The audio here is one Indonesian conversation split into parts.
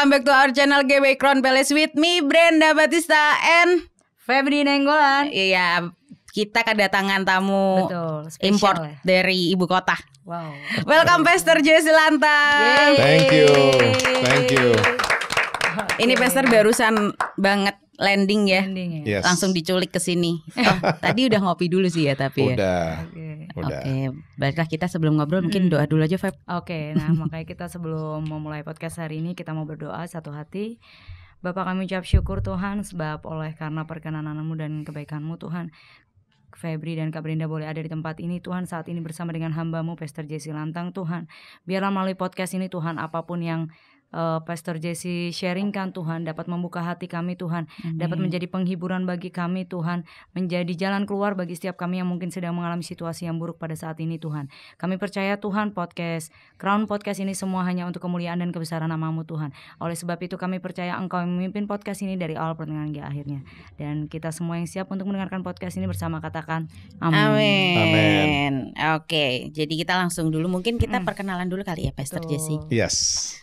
welcome back to our channel GW Crown Palace with me Brenda Batista and Febri Nenggolan. Iya, kita kedatangan tamu Betul, import ya. dari ibu kota. Wow. Welcome Pastor Jesse Lanta. Thank you. Thank you. Ini Pastor barusan banget landing ya. Landing ya. Yes. Langsung diculik ke sini. Oh, tadi udah ngopi dulu sih ya tapi udah. ya. Okay. Udah. Oke, okay. baiklah kita sebelum ngobrol hmm. mungkin doa dulu aja, Feb. Oke, okay, nah makanya kita sebelum memulai podcast hari ini kita mau berdoa satu hati. Bapak kami ucap syukur Tuhan sebab oleh karena perkenananmu dan kebaikanmu Tuhan Febri dan Kak Brenda boleh ada di tempat ini Tuhan saat ini bersama dengan hambamu Pastor Jesse Lantang Tuhan biarlah melalui podcast ini Tuhan apapun yang uh, Pastor Jesse sharingkan Tuhan dapat membuka hati kami Tuhan Amin. dapat menjadi penghiburan bagi kami Tuhan menjadi jalan keluar bagi setiap kami yang mungkin sedang mengalami situasi yang buruk pada saat ini Tuhan kami percaya Tuhan podcast Crown Podcast ini semua hanya untuk kemuliaan dan kebesaran namamu Tuhan oleh sebab itu kami percaya Engkau yang memimpin podcast ini dari awal pertengahan hingga akhirnya dan kita semua yang siap untuk mendengarkan podcast ini bersama katakan Amin Amin, oke jadi kita langsung dulu mungkin kita mm. perkenalan dulu kali ya Pastor Jesse yes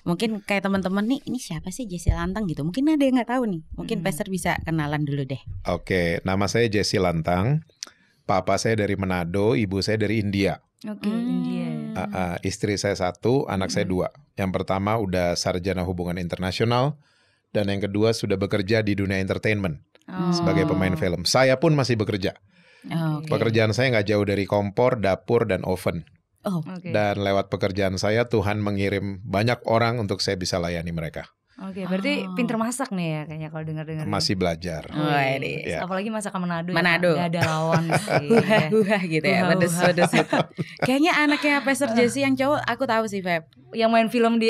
mungkin kayak kayak teman-teman nih ini siapa sih Jesse Lantang gitu mungkin ada yang nggak tahu nih mungkin hmm. Pastor bisa kenalan dulu deh oke okay, nama saya Jesse Lantang papa saya dari Manado ibu saya dari India oke okay, hmm. India uh, uh, istri saya satu anak hmm. saya dua yang pertama udah sarjana hubungan internasional dan yang kedua sudah bekerja di dunia entertainment oh. sebagai pemain film saya pun masih bekerja oh, okay. pekerjaan saya nggak jauh dari kompor dapur dan oven Oh. Okay. Dan lewat pekerjaan saya Tuhan mengirim banyak orang untuk saya bisa layani mereka. Oke, okay, berarti oh. pinter masak nih ya kayaknya kalau dengar-dengar. Masih belajar. Oh, ini. Iya, iya. iya. Ya. Apalagi masakan Manado. Manado. Ya, ada lawan sih. Huha ya. gitu ya, pedes-pedes gitu. kayaknya anaknya Pastor Jesse yang cowok aku tahu sih, Feb. Yang main film di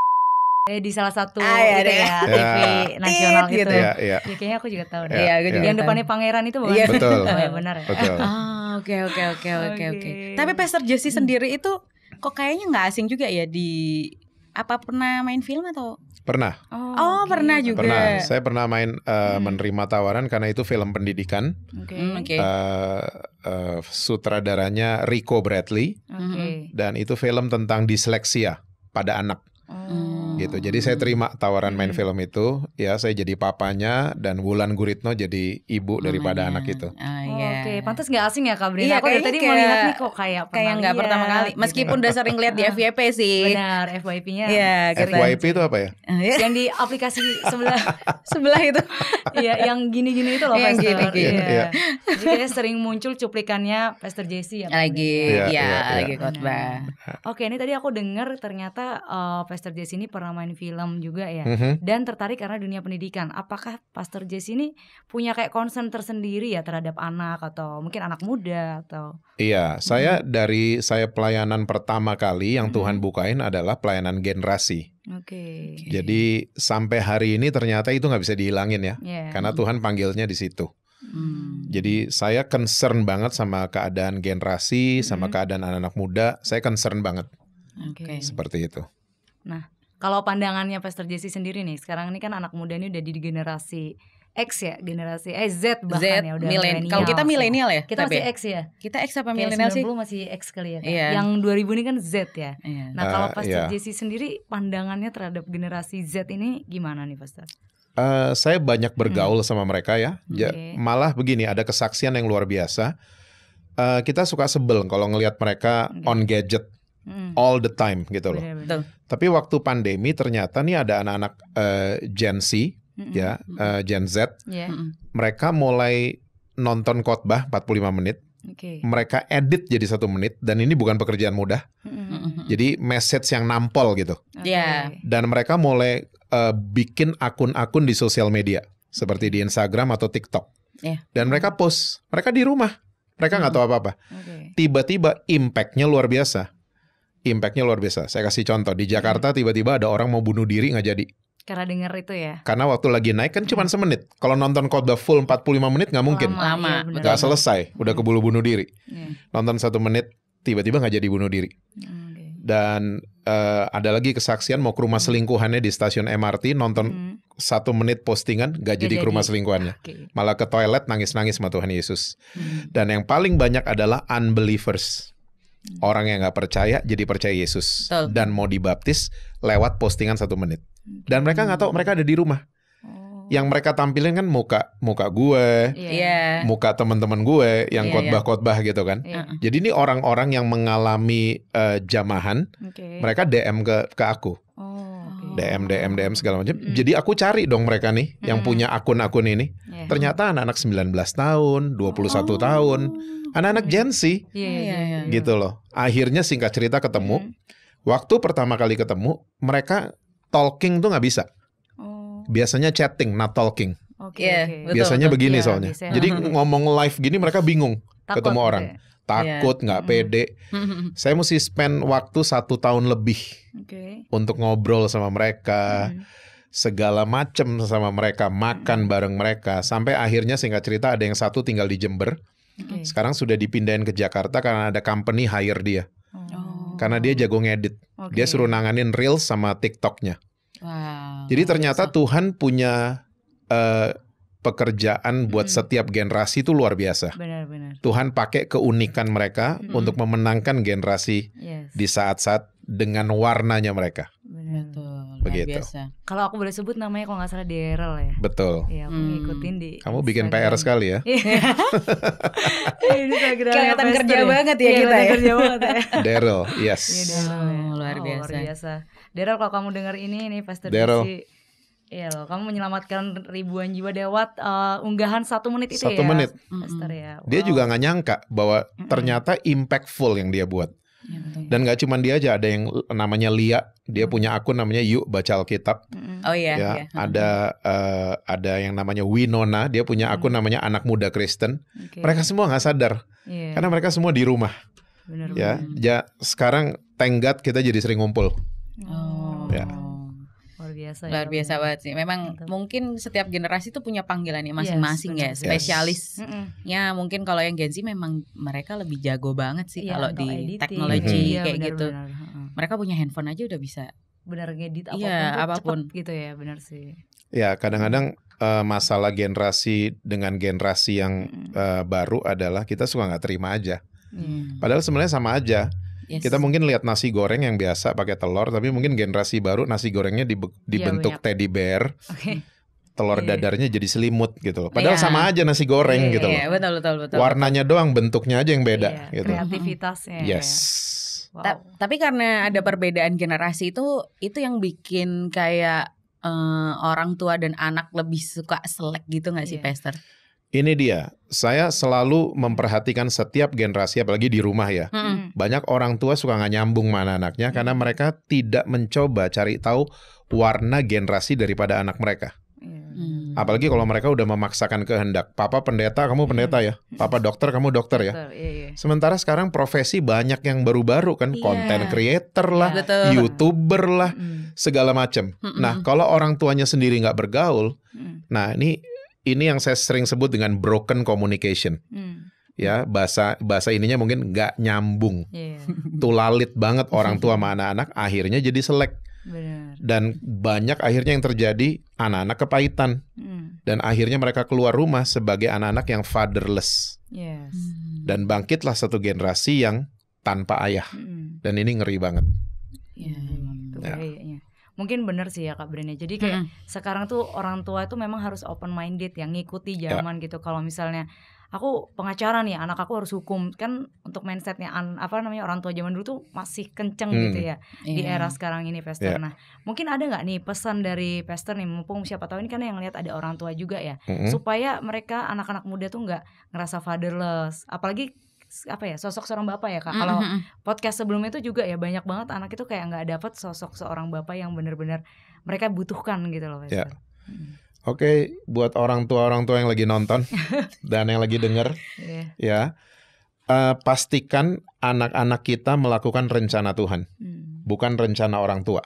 eh di salah satu ah, iya, ya, gitu ya, ya TV ya. nasional Tid, gitu. Ya, ya. ya kayaknya aku juga tahu deh. Ya, ya, ya. Yang depannya pangeran itu bukan? Iya, betul. Oh, ya, benar ya. Betul. Ah. Oke oke oke oke oke. Tapi Pastor Jesse sendiri itu kok kayaknya nggak asing juga ya di apa pernah main film atau? Pernah. Oh, oh okay. pernah juga. Pernah. Saya pernah main uh, hmm. menerima tawaran karena itu film pendidikan. Oke. Hmm, okay. uh, eh, uh, eh, sutradaranya Rico Bradley. Okay. Hmm. Dan itu film tentang disleksia pada anak. Oh gitu. Hmm. Jadi saya terima tawaran main hmm. film itu, ya saya jadi papanya dan Wulan Guritno jadi ibu daripada Mamanya. anak itu. Oh, yeah. oh, iya. Oke, okay. pantas nggak asing ya Kak Brina. Iya, aku dari tadi kayak, melihat nih kok kayak kayak nggak iya, pertama kali. Gitu. Meskipun udah sering lihat di FYP sih. Benar, FYP-nya. Iya, yeah, FYP itu apa ya? Ah, iya. yang di aplikasi sebelah sebelah itu. Iya, yang gini-gini itu loh, iya, Yang gini-gini. Iya. Jadi kayak sering muncul cuplikannya Pastor Jesse ya. Lagi, iya, lagi khotbah. Oke, ini tadi aku dengar ternyata eh, Pastor Jesse ini pernah pernah main film juga ya mm-hmm. dan tertarik karena dunia pendidikan. Apakah Pastor Jess ini punya kayak concern tersendiri ya terhadap anak atau mungkin anak muda atau Iya, mm-hmm. saya mm-hmm. dari saya pelayanan pertama kali yang mm-hmm. Tuhan bukain adalah pelayanan generasi. Oke. Okay. Jadi sampai hari ini ternyata itu nggak bisa dihilangin ya. Yeah. Karena Tuhan panggilnya di situ. Hmm. Jadi saya concern banget sama keadaan generasi, hmm. sama mm-hmm. keadaan anak-anak muda. Saya concern banget. Okay. Seperti itu. Nah, kalau pandangannya Pastor Jesse sendiri nih, sekarang ini kan anak muda ini udah di generasi X ya, generasi eh Z bahkan Z, ya udah milenial. Kalau kita milenial ya. Kita masih X ya. Kita X apa milenial sih? masih X kali ya. Kan? Yeah. Yang 2000 ini kan Z ya. Yeah. Nah, kalau ah, Pastor yeah. Jesse sendiri pandangannya terhadap generasi Z ini gimana nih Pastor? Uh, saya banyak bergaul hmm. sama mereka ya. ya okay. Malah begini, ada kesaksian yang luar biasa. Uh, kita suka sebel kalau ngelihat mereka okay. on gadget mm. all the time gitu loh. Betul. Tapi waktu pandemi ternyata nih ada anak-anak uh, Gen Z mm hmm ya, uh, Gen Z. Yeah. Mereka mulai nonton khotbah 45 menit. Okay. Mereka edit jadi satu menit dan ini bukan pekerjaan mudah. Mm-hmm. Jadi message yang nampol gitu. Yeah. Dan mereka mulai uh, bikin akun-akun di sosial media seperti di Instagram atau TikTok. Yeah. Dan mereka post, mereka di rumah, mereka nggak mm-hmm. tahu apa-apa. Okay. Tiba-tiba impactnya luar biasa impactnya luar biasa. Saya kasih contoh di hmm. Jakarta tiba-tiba ada orang mau bunuh diri nggak jadi. Karena denger itu ya. Karena waktu lagi naik kan cuma hmm. semenit. Kalau nonton khotbah full 45 menit nggak mungkin. Iya, Lama. Gak selesai, udah hmm. keburu bunuh diri. Ya. Nonton satu menit tiba-tiba nggak jadi bunuh diri. Okay. Dan uh, ada lagi kesaksian mau ke rumah selingkuhannya di stasiun MRT nonton hmm. satu menit postingan nggak jadi, jadi ke rumah selingkuhannya. Malah ke toilet nangis-nangis sama Tuhan Yesus. Hmm. Dan yang paling banyak adalah unbelievers Orang yang nggak percaya jadi percaya Yesus Betul. dan mau dibaptis lewat postingan satu menit. Dan mereka nggak hmm. tahu mereka ada di rumah. Oh. Yang mereka tampilin kan muka muka gue, yeah. Iya. muka teman-teman gue yang iya, iya. kotbah-kotbah yeah, yeah. gitu kan. Yeah. Jadi ini orang-orang yang mengalami uh, jamahan, okay. mereka DM ke ke aku. Oh. DM DM DM segala macam. Mm. Jadi aku cari dong mereka nih mm. yang punya akun-akun ini. Yeah. Ternyata anak-anak 19 tahun, 21 oh. tahun, anak-anak Gen Z. Yeah, yeah, iya, yeah, yeah. Gitu loh. Akhirnya singkat cerita ketemu. Mm. Waktu pertama kali ketemu, mereka talking tuh nggak bisa. Oh. Biasanya chatting, not talking. Okay, yeah, okay. Biasanya betul, begini yeah, soalnya. Bisa. Jadi ngomong live gini mereka bingung Takut ketemu gitu orang. Ya takut, iya. nggak yeah. pede. Mm-hmm. saya mesti spend waktu satu tahun lebih okay. untuk ngobrol sama mereka, mm. segala macem sama mereka, makan mm. bareng mereka. Sampai akhirnya singkat cerita ada yang satu tinggal di Jember. Okay. Sekarang sudah dipindahin ke Jakarta karena ada company hire dia. Oh. Karena dia jago ngedit. Okay. Dia suruh nanganin reels sama TikToknya. Wow. Jadi ternyata Tuhan punya uh, pekerjaan buat -hmm. setiap generasi itu luar biasa. Benar, benar. Tuhan pakai keunikan mereka -hmm. untuk memenangkan generasi yes. di saat-saat dengan warnanya mereka. Benar. Betul. Begitu. Biasa. Kalau aku boleh sebut namanya kalau nggak salah Daryl ya. Betul. Iya, aku hmm. ngikutin di. Kamu bikin Instagram. PR sekali ya. Iya. Instagram. Kelihatan kerja ya. banget ya, iya, kita ya. Kerja banget ya. Daryl, yes. Iya, Daryl. Ya. Hmm, oh, luar biasa. Oh, luar biasa. Daryl kalau kamu dengar ini nih pasti Daryl. Iya loh, kamu menyelamatkan ribuan jiwa dewat uh, unggahan satu menit itu satu ya. Satu menit. Esther, ya. Wow. Dia juga nggak nyangka bahwa mm ternyata impactful yang dia buat. Ya, betul. Iya. Dan nggak cuma dia aja, ada yang namanya Lia, dia mm. punya akun namanya Yuk Baca Alkitab. Oh iya. Ya, iya. Ada uh, ada yang namanya Winona, dia punya akun hmm. namanya Anak Muda Kristen. Okay. Mereka semua nggak sadar, yeah. karena mereka semua di rumah. Benar. ya, bener. ya sekarang tenggat kita jadi sering ngumpul. Oh. Ya biasa ya, luar biasa banget sih memang Mantap. mungkin setiap generasi tuh punya panggilan panggilannya masing-masing yes, ya spesialisnya Ya mungkin kalau yang Gen Z memang mereka lebih jago banget sih yeah, kalau di teknologi teknologi hmm. Iya, kayak benar, gitu mereka punya handphone aja udah bisa benar ngedit iya, apapun, ya, apapun. Cepet gitu ya benar sih ya kadang-kadang uh, masalah generasi dengan generasi yang uh, baru adalah kita suka nggak terima aja. Hmm. Padahal sebenarnya sama aja. Kita mungkin lihat nasi goreng yang biasa pakai telur, tapi mungkin generasi baru nasi gorengnya iya, dibentuk yeah, teddy bear. Okay telur yeah. dadarnya jadi selimut gitu loh. Padahal yeah. sama aja nasi goreng yeah, gitu loh. Yeah, iya. betul, betul, betul, Warnanya betul. doang, bentuknya aja yang beda yeah, gitu. Kreativitasnya. Yes. Wow. Ta tapi karena ada perbedaan generasi itu itu yang bikin kayak uh, orang tua dan anak lebih suka selek gitu gak yeah. sih, iya. Pester? Ini dia, saya selalu memperhatikan setiap generasi, apalagi di rumah ya. Hmm. Banyak orang tua suka nggak nyambung mana anaknya karena mereka tidak mencoba cari tahu warna generasi daripada anak mereka. Hmm. Apalagi kalau mereka udah memaksakan kehendak. Papa pendeta, kamu pendeta ya. Papa dokter, kamu dokter ya. Betul, iya, iya. Sementara sekarang profesi banyak yang baru-baru kan, konten iya. content creator lah, yeah. Iya, youtuber lah, hmm. segala macam. Hmm. Nah, kalau orang tuanya sendiri nggak bergaul, hmm. nah ini ini yang saya sering sebut dengan broken communication. Hmm. Ya, bahasa bahasa ininya mungkin nggak nyambung. Yeah. lalit banget orang tua sama anak-anak akhirnya jadi selek. Benar. Dan banyak akhirnya yang terjadi anak-anak kepahitan. Hmm. Dan akhirnya mereka keluar rumah sebagai anak-anak yang fatherless. Yes. Hmm. Dan bangkitlah satu generasi yang tanpa ayah. Hmm. Dan ini ngeri banget. Yeah. Iya, mungkin bener sih ya kak Brenda ya. jadi kayak -hmm. sekarang tuh orang tua itu memang harus open minded yang ngikuti ya. zaman ya. gitu kalau misalnya aku pengacara nih anak aku harus hukum kan untuk mindsetnya an, apa namanya orang tua zaman dulu tuh masih kenceng hmm. gitu ya yeah. di iya. era sekarang ini Pester yeah. nah mungkin ada nggak nih pesan dari Pester nih mumpung siapa tahu ini kan yang lihat ada orang tua juga ya -hmm. supaya mereka anak-anak muda tuh nggak ngerasa fatherless apalagi apa ya sosok seorang bapak ya kak. Hmm, Kalau mm -hmm. podcast sebelumnya itu juga ya banyak banget anak itu kayak nggak dapat sosok seorang bapak yang benar-benar mereka butuhkan gitu loh. ya Yeah. Hmm. Oke, okay, buat orang tua orang tua yang lagi nonton dan yang lagi denger, yeah. ya uh, pastikan anak-anak kita melakukan rencana Tuhan, hmm. bukan rencana orang tua.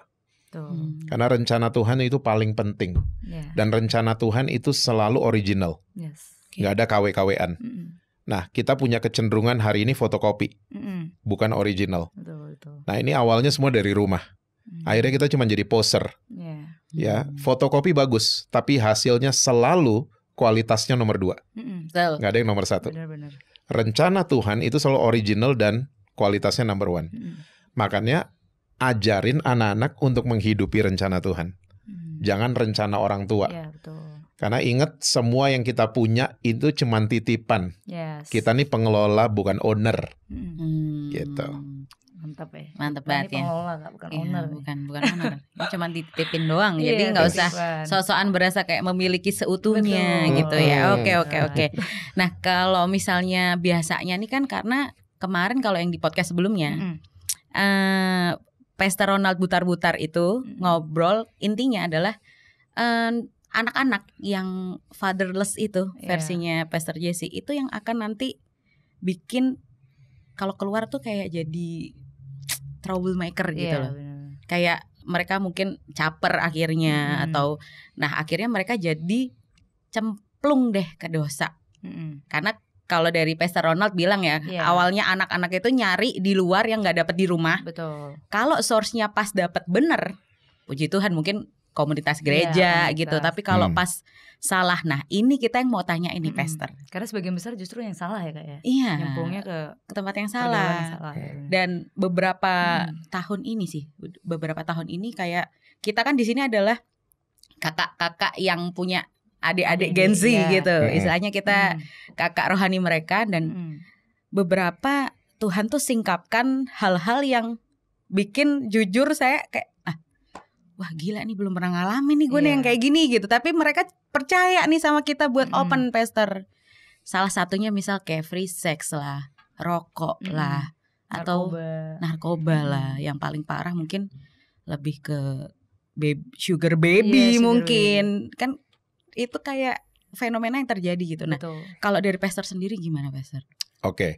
Tuh. Hmm. Karena rencana Tuhan itu paling penting, yeah. dan rencana Tuhan itu selalu original, yes. okay. ada KW-KWan. Mm -hmm. Nah, kita punya kecenderungan hari ini fotokopi, mm-hmm. bukan original. Betul, betul. Nah, ini awalnya semua dari rumah. Mm-hmm. Akhirnya kita cuma jadi poser. Yeah. Ya, mm-hmm. fotokopi bagus, tapi hasilnya selalu kualitasnya nomor dua. Mm-hmm. So, Nggak ada yang nomor satu. Benar, benar. Rencana Tuhan itu selalu original dan kualitasnya number one. Mm-hmm. Makanya ajarin anak-anak untuk menghidupi rencana Tuhan. Mm-hmm. Jangan rencana orang tua. Yeah, betul karena ingat semua yang kita punya itu cuma titipan. Yes. Kita nih pengelola bukan owner. Hmm. Gitu. Mantap ya. Mantap banget ya. Pengelola gak, bukan iya, owner. Bukan, bukan owner. cuma titipin doang. Yeah, jadi nggak usah sosokan berasa kayak memiliki seutuhnya Betul. gitu ya. Oke, oke, oke. Nah, kalau misalnya biasanya nih kan karena kemarin kalau yang di podcast sebelumnya mm. uh, Pesta Ronald butar-butar itu mm. ngobrol intinya adalah uh, anak-anak yang fatherless itu yeah. versinya Pastor Jesse itu yang akan nanti bikin kalau keluar tuh kayak jadi troublemaker gitu yeah, loh. Bener. Kayak mereka mungkin caper akhirnya hmm. atau nah akhirnya mereka jadi cemplung deh ke dosa. Hmm. Karena kalau dari Pastor Ronald bilang ya, yeah. awalnya anak-anak itu nyari di luar yang nggak dapat di rumah. Betul. Kalau source-nya pas dapat bener, puji Tuhan mungkin komunitas iya, gereja gitu. Tapi kalau hmm. pas salah, nah ini kita yang mau tanya ini, hmm. Karena sebagian besar justru yang salah ya kak ya. Iya. Nyempungnya ke, ke tempat yang salah. Yang salah Dan beberapa hmm. tahun ini sih, beberapa tahun ini kayak kita kan di sini adalah kakak-kakak yang punya adik-adik Gen Z ya. gitu. Hmm. Istilahnya kita hmm. kakak rohani mereka dan hmm. beberapa Tuhan tuh singkapkan hal-hal yang bikin jujur saya kayak wah gila nih belum pernah ngalamin nih gue yeah. nih iya. yang kayak gini gitu tapi mereka percaya nih sama kita buat mm. open pester salah satunya misal kayak free sex lah rokok mm. lah atau narkoba, narkoba mm. lah yang paling parah mungkin lebih ke baby, sugar baby yeah, sugar mungkin baby. kan itu kayak fenomena yang terjadi gitu nah kalau dari pester sendiri gimana pester oke okay.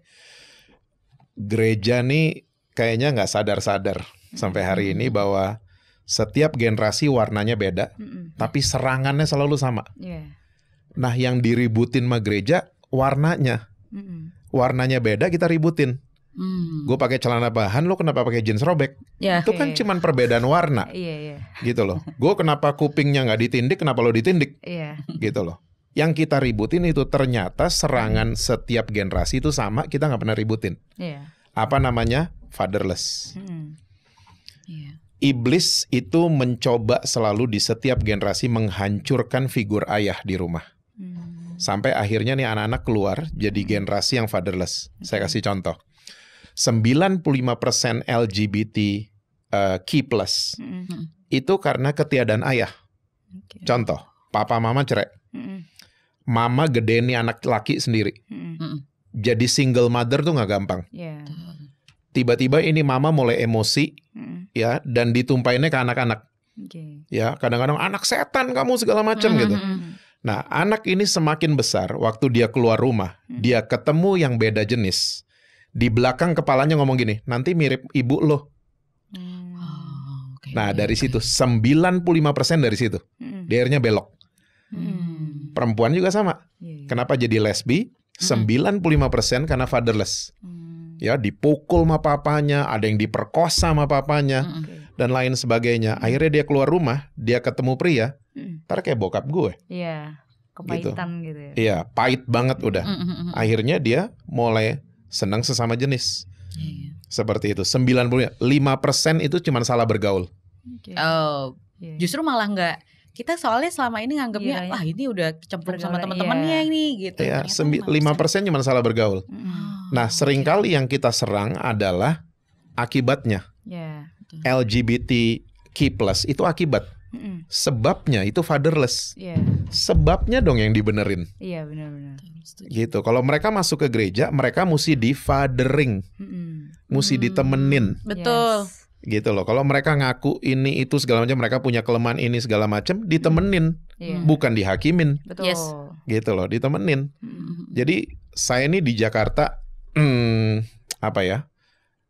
gereja nih kayaknya nggak sadar-sadar sampai hari ini bahwa setiap generasi warnanya beda, mm -mm. tapi serangannya selalu sama. Yeah. Nah, yang diributin sama gereja warnanya, mm -mm. warnanya beda kita ributin. Mm. Gue pakai celana bahan, lo kenapa pakai jeans robek? Yeah, Itu kan yeah. cuman perbedaan warna, yeah, yeah. gitu loh. Gue kenapa kupingnya nggak ditindik, kenapa lo ditindik, yeah. gitu loh. Yang kita ributin itu ternyata serangan setiap generasi itu sama, kita nggak pernah ributin. Yeah. Apa namanya? Fatherless. Mm. Yeah iblis itu mencoba selalu di setiap generasi menghancurkan figur ayah di rumah. Hmm. Sampai akhirnya nih anak-anak keluar jadi hmm. generasi yang fatherless. Saya hmm. kasih contoh. 95% LGBT uh, key plus hmm. itu karena ketiadaan ayah. Contoh, papa mama cerai. Mama gede nih anak laki sendiri. Jadi single mother tuh nggak gampang. Iya. Tiba-tiba ini mama mulai emosi. Hmm ya dan ditumpainnya ke anak-anak. Okay. Ya, kadang-kadang anak setan kamu segala macam mm -hmm. gitu. Hmm, hmm. Nah, anak ini semakin besar waktu dia keluar rumah, mm. dia ketemu yang beda jenis. Di belakang kepalanya ngomong gini, "Nanti mirip ibu loh. Hmm. Oh, nah, dari situ 95% dari situ. Mm. DR-nya belok. Mm. Perempuan juga sama. Iya, iya. Kenapa jadi lesbi? Mm. 95% karena fatherless. Mm ya dipukul sama papanya, ada yang diperkosa sama papanya mm. dan lain sebagainya. Akhirnya dia keluar rumah, dia ketemu pria, mm. ntar kayak bokap gue. Iya, gitu. kepahitan gitu. gitu ya. Iya, pahit banget udah. Mm. Akhirnya dia mulai senang sesama jenis. Mm. Seperti itu. 95% itu cuma salah bergaul. Okay. Oh, iya. justru malah nggak kita soalnya selama ini nganggapnya yeah, iya. wah ini udah kecemplung sama teman-temannya yeah. ini gitu. Iya, lima persen cuma salah bergaul. Nah, Nah, seringkali iya. yang kita serang adalah akibatnya. Yeah, iya, LGBTQ plus itu akibat. Mm-mm. Sebabnya itu fatherless. Yeah. Sebabnya dong yang dibenerin. Iya yeah, benar-benar. Gitu. Kalau mereka masuk ke gereja, mereka mesti di fathering, Mm-mm. mesti ditemenin. Betul. Yes gitu loh. Kalau mereka ngaku ini itu segala macam, mereka punya kelemahan ini segala macam, ditemenin, hmm. yeah. bukan dihakimin. Betul. Yes. Gitu loh, ditemenin. hmm Jadi saya ini di Jakarta hmm, apa ya?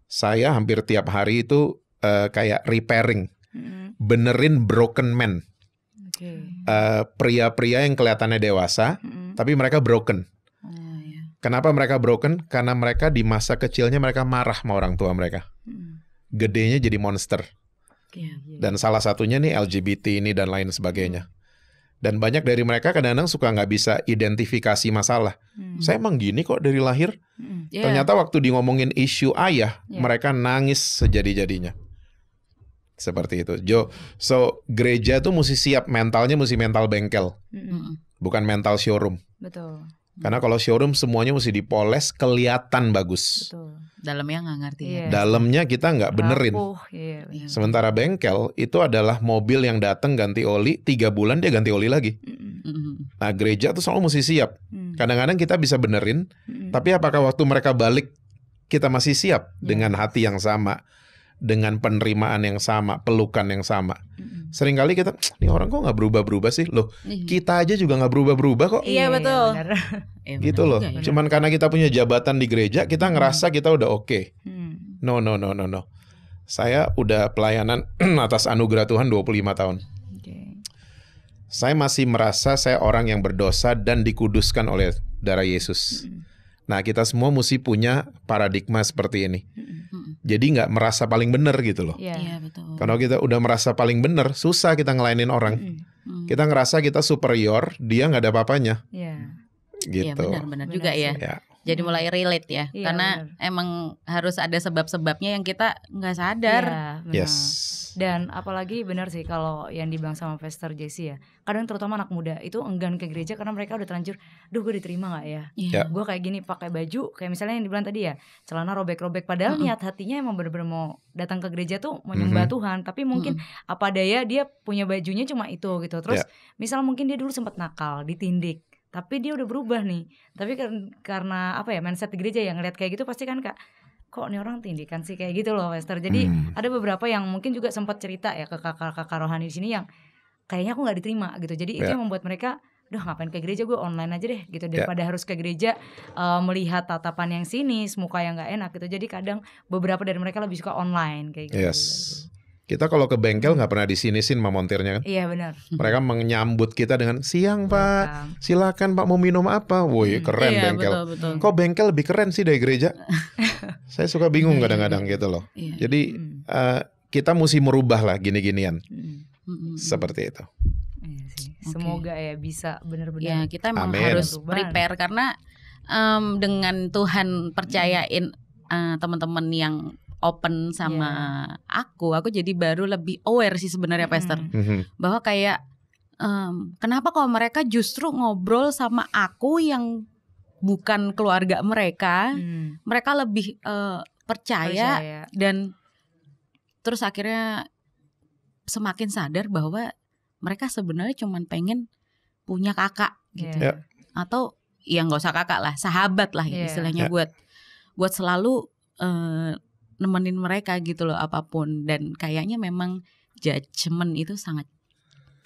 Saya hampir tiap hari itu uh, kayak repairing, hmm benerin broken man. Okay. Uh, eh, pria-pria yang kelihatannya dewasa, hmm tapi mereka broken. Oh, iya. Kenapa mereka broken? Karena mereka di masa kecilnya mereka marah sama orang tua mereka. hmm gedenya jadi monster. Iya. Dan salah satunya nih LGBT ini dan lain sebagainya. Dan banyak dari mereka kadang-kadang suka nggak bisa identifikasi masalah. Hmm. Saya emang gini kok dari lahir. Hmm. Yeah. Ternyata waktu di ngomongin isu ayah, yeah. mereka nangis sejadi-jadinya. Seperti itu. Jo, so gereja tuh mesti siap mentalnya mesti mental bengkel. Hmm. Bukan mental showroom. Betul. Karena kalau showroom semuanya mesti dipoles kelihatan bagus. Betul. Dalamnya nggak ngerti. Yeah. Ya. Dalamnya kita nggak benerin. yeah, iya. Sementara bengkel itu adalah mobil yang datang ganti oli tiga bulan dia ganti oli lagi. mm Nah gereja tuh selalu mesti siap. Hmm. Kadang-kadang kita bisa benerin, hmm. tapi apakah waktu mereka balik kita masih siap iya. dengan hati yang sama? dengan penerimaan yang sama, pelukan yang sama. Mm-hmm. Seringkali kita, ini orang kok nggak berubah-berubah sih, loh. Mm-hmm. Kita aja juga nggak berubah-berubah kok. Iya, iya betul. Iya, gitu loh. Ya. Cuman karena kita punya jabatan di gereja, kita ngerasa kita udah oke. Okay. Mm. No no no no no. Saya udah pelayanan atas anugerah Tuhan 25 tahun. Okay. Saya masih merasa saya orang yang berdosa dan dikuduskan oleh darah Yesus. Mm-hmm. Nah, kita semua mesti punya paradigma seperti ini. Mm-hmm jadi nggak merasa paling benar gitu loh. Iya yeah. yeah, betul. Karena kita udah merasa paling benar susah kita ngelainin orang. Mm. Mm. Kita ngerasa kita superior, dia nggak ada apa-apanya. Iya. Yeah. Gitu. Iya benar-benar juga ya. ya. Jadi mulai relate ya, iya, karena bener. emang harus ada sebab-sebabnya yang kita nggak sadar. Iya, yes. Dan apalagi benar sih kalau yang dibilang sama Pastor Jesse ya, kadang terutama anak muda itu enggan ke gereja karena mereka udah terlanjur, duh gue diterima nggak ya? Yeah. Ya. Gue kayak gini pakai baju, kayak misalnya yang dibilang tadi ya, celana robek-robek. Padahal mm -hmm. niat hatinya emang bener-bener mau datang ke gereja tuh mau nyembah mm -hmm. Tuhan, tapi mungkin mm -hmm. apa daya dia punya bajunya cuma itu gitu. Terus yeah. misal mungkin dia dulu sempat nakal, ditindik, tapi dia udah berubah nih tapi kan karena apa ya mindset gereja yang ngeliat kayak gitu pasti kan kak kok nih orang tindikan sih kayak gitu loh Wester. Jadi hmm. ada beberapa yang mungkin juga sempat cerita ya ke kakak-kakak rohani di sini yang kayaknya aku nggak diterima gitu. Jadi yeah. itu ya. yang membuat mereka udah ngapain ke gereja gue online aja deh gitu ya. daripada yeah. harus ke gereja uh, melihat tatapan yang sinis, muka yang nggak enak gitu. Jadi kadang beberapa dari mereka lebih suka online kayak gitu. Yes. Gitu. Kita kalau ke bengkel nggak pernah di disinisin sama montirnya kan? Iya benar. Mereka menyambut kita dengan siang pak, silakan pak mau minum apa? Woi hmm. keren iya, bengkel. Betul, betul. Kok bengkel lebih keren sih dari gereja? Saya suka bingung iya. kadang-kadang gitu loh. Iya. Jadi uh, kita mesti merubah lah gini-ginian. Hmm. Seperti itu. Iya Semoga ya bisa benar-benar. Ya kita memang Amen. harus prepare karena um, dengan Tuhan percayain uh, teman-teman yang open sama yeah. aku aku jadi baru lebih aware sih sebenarnya mm. Pester hmm bahwa kayak um, kenapa kalau mereka justru ngobrol sama aku yang bukan keluarga mereka mm. mereka lebih uh, percaya, percaya dan terus akhirnya semakin sadar bahwa mereka sebenarnya cuma pengen punya kakak gitu yeah. Ya. atau ya nggak usah kakak lah sahabat lah yeah. istilahnya yeah. buat buat selalu uh, nemenin mereka gitu loh apapun dan kayaknya memang judgement itu sangat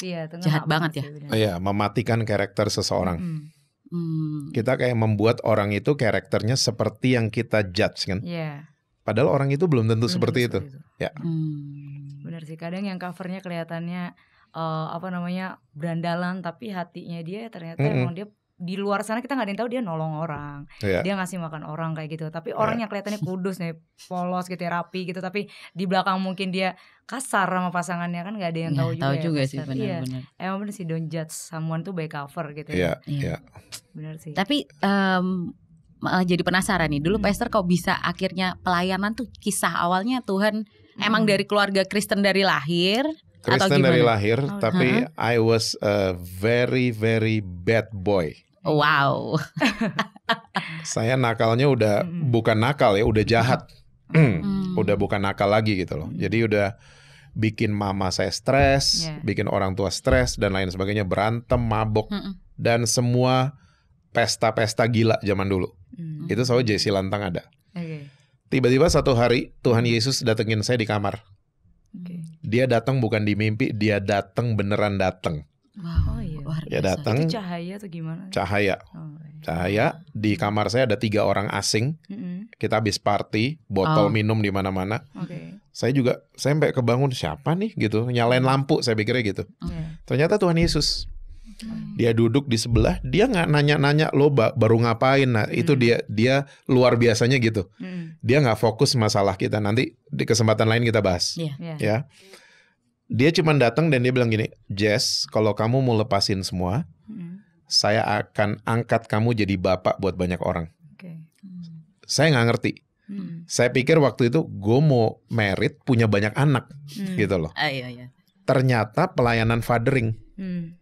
iya, jahat banget ya. Iya, mematikan karakter seseorang. -hmm. Hmm. Kita kayak membuat orang itu karakternya seperti yang kita judge kan. Yeah. Padahal orang itu belum tentu belum seperti itu. itu. Ya. Hmm. Benar sih. Kadang yang covernya kelihatannya uh, apa namanya berandalan, tapi hatinya dia ternyata -hmm. emang dia di luar sana kita nggak ada yang tahu dia nolong orang, yeah. dia ngasih makan orang kayak gitu. Tapi yeah. orang iya. yang kelihatannya kudus nih, polos gitu, ya, rapi gitu, tapi di belakang mungkin dia kasar sama pasangannya kan nggak ada yang iya, tahu yeah, juga. Tahu juga, ya, sih benar-benar. Iya. Emang bener sih don't judge someone tuh by cover gitu. Ya. Iya, yeah, iya. Yeah. Bener sih. Tapi um, malah jadi penasaran nih. Dulu hmm. Pastor kau bisa akhirnya pelayanan tuh kisah awalnya Tuhan hmm. emang dari keluarga Kristen dari lahir Kristen dari lahir, oh, tapi -huh. I was a very very bad boy. Wow. saya nakalnya udah hmm. bukan nakal ya, udah jahat. hmm. Udah bukan nakal lagi gitu loh. Jadi udah bikin mama saya stres, yeah. bikin orang tua stres dan lain sebagainya, berantem, mabok hmm. dan semua pesta-pesta gila zaman dulu. Hmm. Itu selalu Jesse Lantang ada. tiba Tiba-tiba satu hari Tuhan Yesus datengin saya di kamar. Okay. Dia datang bukan di mimpi, dia datang beneran datang. Wow. Luar ya, biasa. datang. Itu cahaya atau gimana? Cahaya. Oh, iya. Cahaya di kamar saya ada tiga orang asing. Mm -hmm. Kita habis party, botol oh. minum di mana-mana. Okay. Saya juga saya sampai kebangun siapa nih gitu, nyalain mm. lampu saya pikirnya gitu. Okay. Ternyata Tuhan Yesus. Mm. Dia duduk di sebelah, dia nggak nanya-nanya lo baru ngapain. Nah, hmm. itu mm. dia dia luar biasanya gitu. Hmm. Dia nggak fokus masalah kita. Nanti di kesempatan lain kita bahas. Yeah. Yeah. Ya dia cuma datang dan dia bilang gini, Jess, kalau kamu mau lepasin semua, hmm. saya akan angkat kamu jadi bapak buat banyak orang. Okay. Hmm. Saya nggak ngerti. Hmm. Saya pikir waktu itu gue mau merit punya banyak anak, hmm. gitu loh. Ah, iya, iya. Ternyata pelayanan fathering hmm.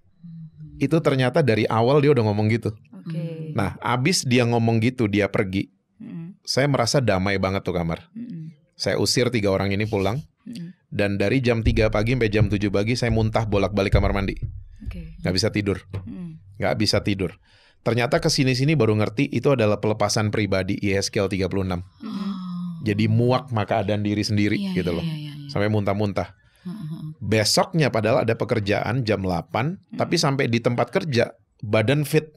itu ternyata dari awal dia udah ngomong gitu. Okay. Hmm. Nah, abis dia ngomong gitu dia pergi, hmm. saya merasa damai banget tuh kamar. Hmm. Saya usir tiga orang ini pulang dan dari jam 3 pagi sampai jam 7 pagi saya muntah bolak-balik kamar mandi. Okay. Gak bisa tidur. Hmm. Gak bisa tidur. Ternyata kesini-sini baru ngerti itu adalah pelepasan pribadi ISKL 36. Oh. Jadi muak maka adan diri sendiri yeah, gitu yeah, loh. Yeah, iya, iya. sampai muntah-muntah. Besoknya padahal ada pekerjaan jam 8, hmm. tapi sampai di tempat kerja badan fit.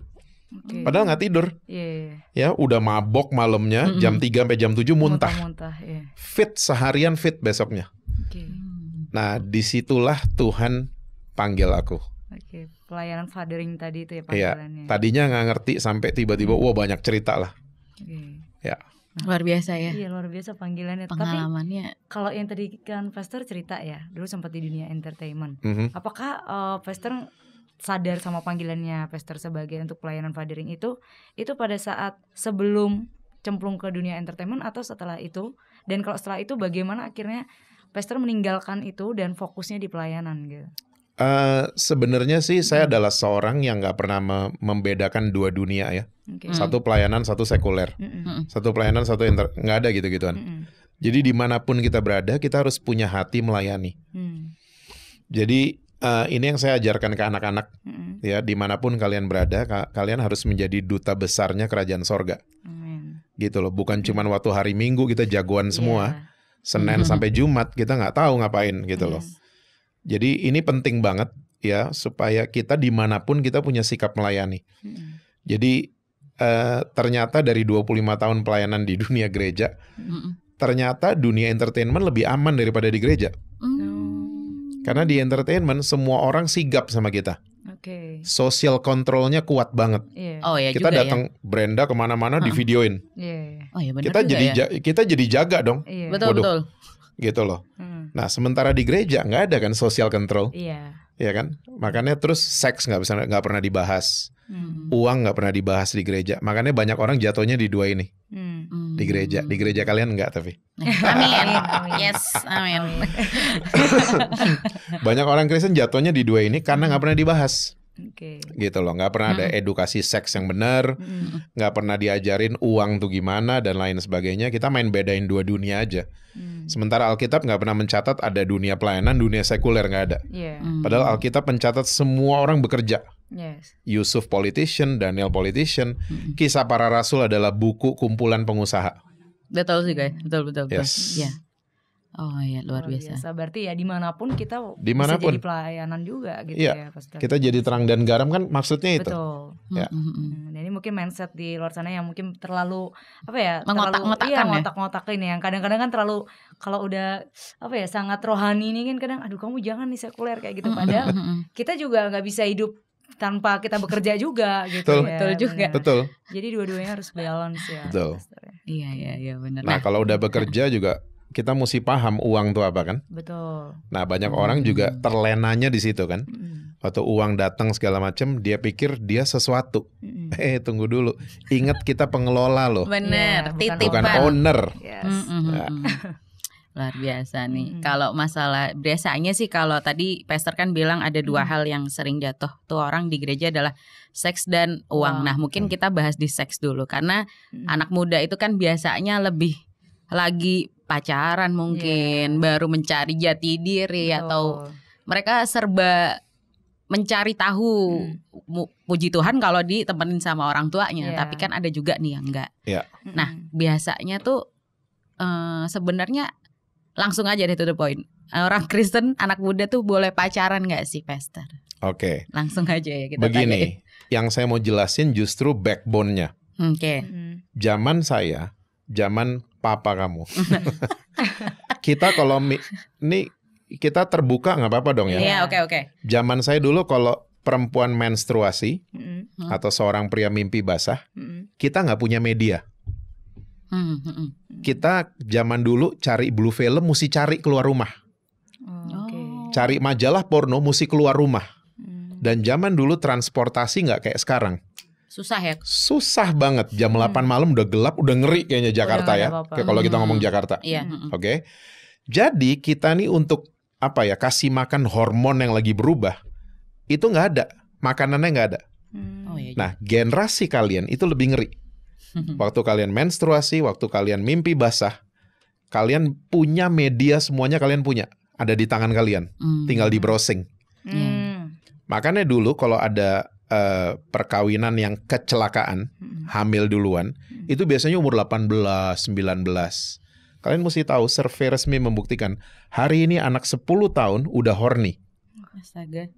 Okay. Padahal nggak tidur. yeah. Iya, ya, udah mabok malamnya, mm -hmm. jam 3 sampai jam 7 muntah. muntah, muntah yeah. Fit seharian fit besoknya. Okay. Hmm. Nah, disitulah Tuhan panggil aku. okay. pelayanan fathering tadi itu ya iya, panggilannya. Ya, tadinya nggak ngerti sampai tiba-tiba hmm. wah banyak cerita lah. Okay. Ya. Nah, luar biasa ya. Iya, luar biasa panggilannya. Pengalamannya. Tapi kalau yang tadi kan Pastor cerita ya, dulu sempat di dunia entertainment. Mm -hmm. Apakah uh, Pastor sadar sama panggilannya Pastor sebagai untuk pelayanan fathering itu itu pada saat sebelum cemplung ke dunia entertainment atau setelah itu? Dan kalau setelah itu bagaimana akhirnya Pastor meninggalkan itu dan fokusnya di pelayanan gitu? Uh, sebenarnya sih saya hmm. adalah seorang yang nggak pernah me membedakan dua dunia ya. Okay. Hmm. Satu pelayanan, satu sekuler. Hmm. hmm. Satu pelayanan, satu inter nggak ada gitu-gituan. Hmm. Jadi dimanapun kita berada, kita harus punya hati melayani. Hmm. Jadi uh, ini yang saya ajarkan ke anak-anak hmm. ya. Dimanapun kalian berada, ka kalian harus menjadi duta besarnya kerajaan sorga. Hmm. Gitu loh, bukan hmm. cuma waktu hari Minggu kita jagoan semua. Yeah Senin hmm. sampai Jumat kita nggak tahu ngapain gitu yes. loh. Jadi ini penting banget ya supaya kita dimanapun kita punya sikap melayani. Hmm. Jadi eh, ternyata dari 25 tahun pelayanan di dunia gereja, hmm. ternyata dunia entertainment lebih aman daripada di gereja. Hmm. Karena di entertainment semua orang sigap sama kita. Oke. Okay. Social kontrolnya kuat banget. Yeah. Oh iya ya Kita datang ya. Brenda kemana-mana di -huh. divideoin. Yeah. Oh ya benar. Kita jadi ya? kita jadi jaga dong. Yeah. Betul Waduh. betul. Gitu loh. Hmm. Nah sementara di gereja nggak ada kan social control. Iya. Yeah. Iya kan. Makanya terus seks nggak bisa nggak pernah dibahas. Hmm. Uang nggak pernah dibahas di gereja. Makanya banyak orang jatuhnya di dua ini. Hmm di gereja. Di gereja kalian enggak tapi. Amin. Yes, amin. Banyak orang Kristen jatuhnya di dua ini karena nggak pernah dibahas. Okay. gitu loh nggak pernah hmm. ada edukasi seks yang benar hmm. nggak hmm. pernah diajarin uang tuh gimana dan lain sebagainya kita main bedain dua dunia aja hmm. sementara Alkitab nggak pernah mencatat ada dunia pelayanan dunia sekuler nggak ada yeah. padahal hmm. Alkitab mencatat semua orang bekerja Yes. Yusuf Politician, Daniel Politician, mm-hmm. Kisah Para Rasul adalah buku kumpulan pengusaha. Betul sih guys, betul betul betul. Yes. Yeah. Oh iya luar, luar biasa. biasa. Berarti ya dimanapun kita dimanapun. bisa jadi pelayanan juga gitu iya. ya. Kita jadi terang dan garam kan maksudnya itu. Betul. Ya. hmm Nah, ini mungkin mindset di luar sana yang mungkin terlalu apa ya? mengotak ngotakin iya, ya. ngotak-ngotakin yang kadang-kadang kan terlalu kalau udah apa ya sangat rohani ini kan kadang aduh kamu jangan nih sekuler kayak gitu padahal kita juga nggak bisa hidup tanpa kita bekerja juga gitu betul. ya. Betul juga. Betul. Jadi dua-duanya harus balance ya. Betul. Ya. Iya iya iya benar. Nah, kalau udah bekerja juga kita mesti paham uang tuh apa kan? Betul. Nah, banyak hmm. orang juga hmm. terlenanya di situ kan. Hmm. Waktu uang datang segala macam, dia pikir dia sesuatu. Hmm. Eh, tunggu dulu. Ingat kita pengelola loh. Benar, ya, bukan, Bukan owner. Yes. hmm, hmm. hmm nah, hmm luar biasa nih. Hmm. Kalau masalah biasanya sih kalau tadi pastor kan bilang ada dua hmm. hal yang sering jatuh tuh orang di gereja adalah seks dan uang. Wow. Nah, mungkin kita bahas di seks dulu karena hmm. anak muda itu kan biasanya lebih lagi pacaran mungkin, yeah. baru mencari jati diri oh. atau mereka serba mencari tahu hmm. puji Tuhan kalau ditemenin sama orang tuanya, yeah. tapi kan ada juga nih yang enggak. Yeah. Nah, biasanya tuh Uh, sebenarnya langsung aja deh to the point. Eh, orang Kristen anak muda tuh boleh pacaran nggak sih, Pastor? Oke. Okay. Langsung aja ya kita Begini, tanya. yang saya mau jelasin justru backbone-nya. Oke. Okay. Mm-hmm. Zaman saya, zaman papa kamu. kita kalau ini kita terbuka nggak apa-apa dong ya. Iya, yeah, oke okay, oke. Okay. Zaman saya dulu kalau perempuan menstruasi mm -hmm. atau seorang pria mimpi basah, mm -hmm. kita nggak punya media. Mm -hmm. hmm, hmm kita zaman dulu cari blue film mesti cari keluar rumah. Oh, oh. Cari majalah porno mesti keluar rumah. Hmm. Dan zaman dulu transportasi nggak kayak sekarang. Susah ya? Susah banget. Jam hmm. malam udah gelap, udah ngeri kayaknya Jakarta udah oh, iya, ya. Apa -apa. Kayak kalau kita hmm. ngomong Jakarta. Iya. Hmm, hmm. Oke. Okay? Jadi kita nih untuk apa ya kasih makan hormon yang lagi berubah itu nggak ada makanannya nggak ada. Hmm. Iya nah generasi kalian itu lebih ngeri. Mm-hmm. Waktu kalian menstruasi, waktu kalian mimpi basah, kalian punya media semuanya kalian punya, ada di tangan kalian, mm. tinggal di browsing. Mm. Makanya dulu kalau ada Uh, perkawinan yang kecelakaan, hmm. hamil duluan, hmm. itu biasanya umur 18, 19. Kalian mesti tahu survei resmi membuktikan hari ini anak 10 tahun udah horny. Astaga.